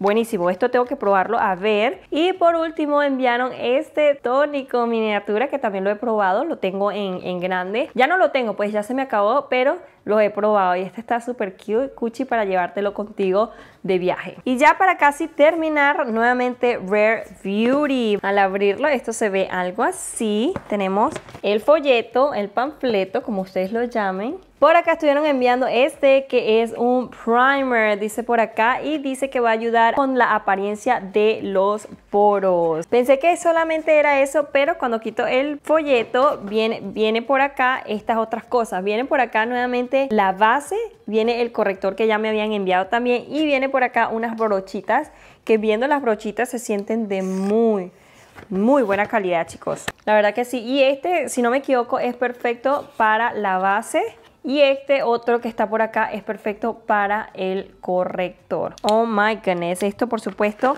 Buenísimo, esto tengo que probarlo a ver. Y por último enviaron este tónico miniatura que también lo he probado, lo tengo en, grande. Ya no lo tengo, pues ya se me acabó, pero lo he probado y este está súper cute, cuchi para llevártelo contigo de viaje. Y ya para casi terminar, nuevamente Rare Beauty. Al abrirlo, esto se ve algo así. Tenemos el folleto, el panfleto, como ustedes lo llamen. Por acá estuvieron enviando este que es un primer, dice por acá, y dice que va a ayudar con la apariencia de los poros. Pensé que solamente era eso, pero cuando quito el folleto, viene, viene por acá estas otras cosas. Vienen por acá nuevamente la base, viene el corrector que ya me habían enviado también, y viene por acá unas brochitas, que viendo las brochitas se sienten de muy muy buena calidad chicos la verdad que sí y este si no me equivoco es perfecto para la base y este otro que está por acá es perfecto para el corrector. Oh my goodness, esto por supuesto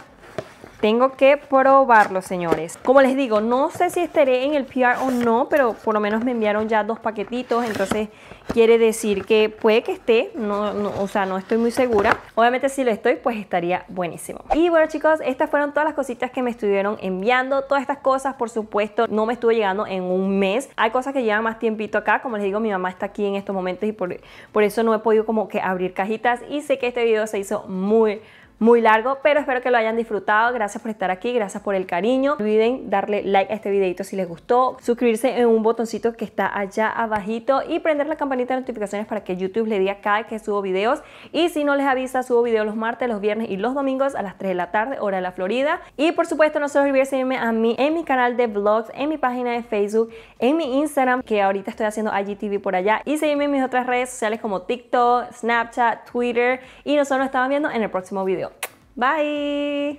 tengo que probarlo, señores. Como les digo, no sé si estaré en el PR o no, pero por lo menos me enviaron ya dos paquetitos, entonces quiere decir que puede que esté, o sea, no estoy muy segura. Obviamente si lo estoy, pues estaría buenísimo. Y bueno chicos, estas fueron todas las cositas que me estuvieron enviando. Todas estas cosas, por supuesto, no me estuvo llegando en un mes. Hay cosas que llevan más tiempito acá. Como les digo, mi mamá está aquí en estos momentos y por, por eso no he podido como que abrir cajitas. Y sé que este video se hizo muy muy largo, pero espero que lo hayan disfrutado. Gracias por estar aquí, gracias por el cariño. No olviden darle like a este videito si les gustó, suscribirse en un botoncito que está allá abajito y prender la campanita de notificaciones para que YouTube le diga cada que subo videos. Y si no les avisa, subo videos los martes, los viernes y los domingos a las 3 de la tarde, hora de la Florida. Y por supuesto, no se olviden seguirme a mí en mi canal de vlogs, en mi página de Facebook, en mi Instagram, que ahorita estoy haciendo IGTV por allá. Y seguirme en mis otras redes sociales como TikTok, Snapchat, Twitter. Y nosotros nos estamos viendo en el próximo video. Bye!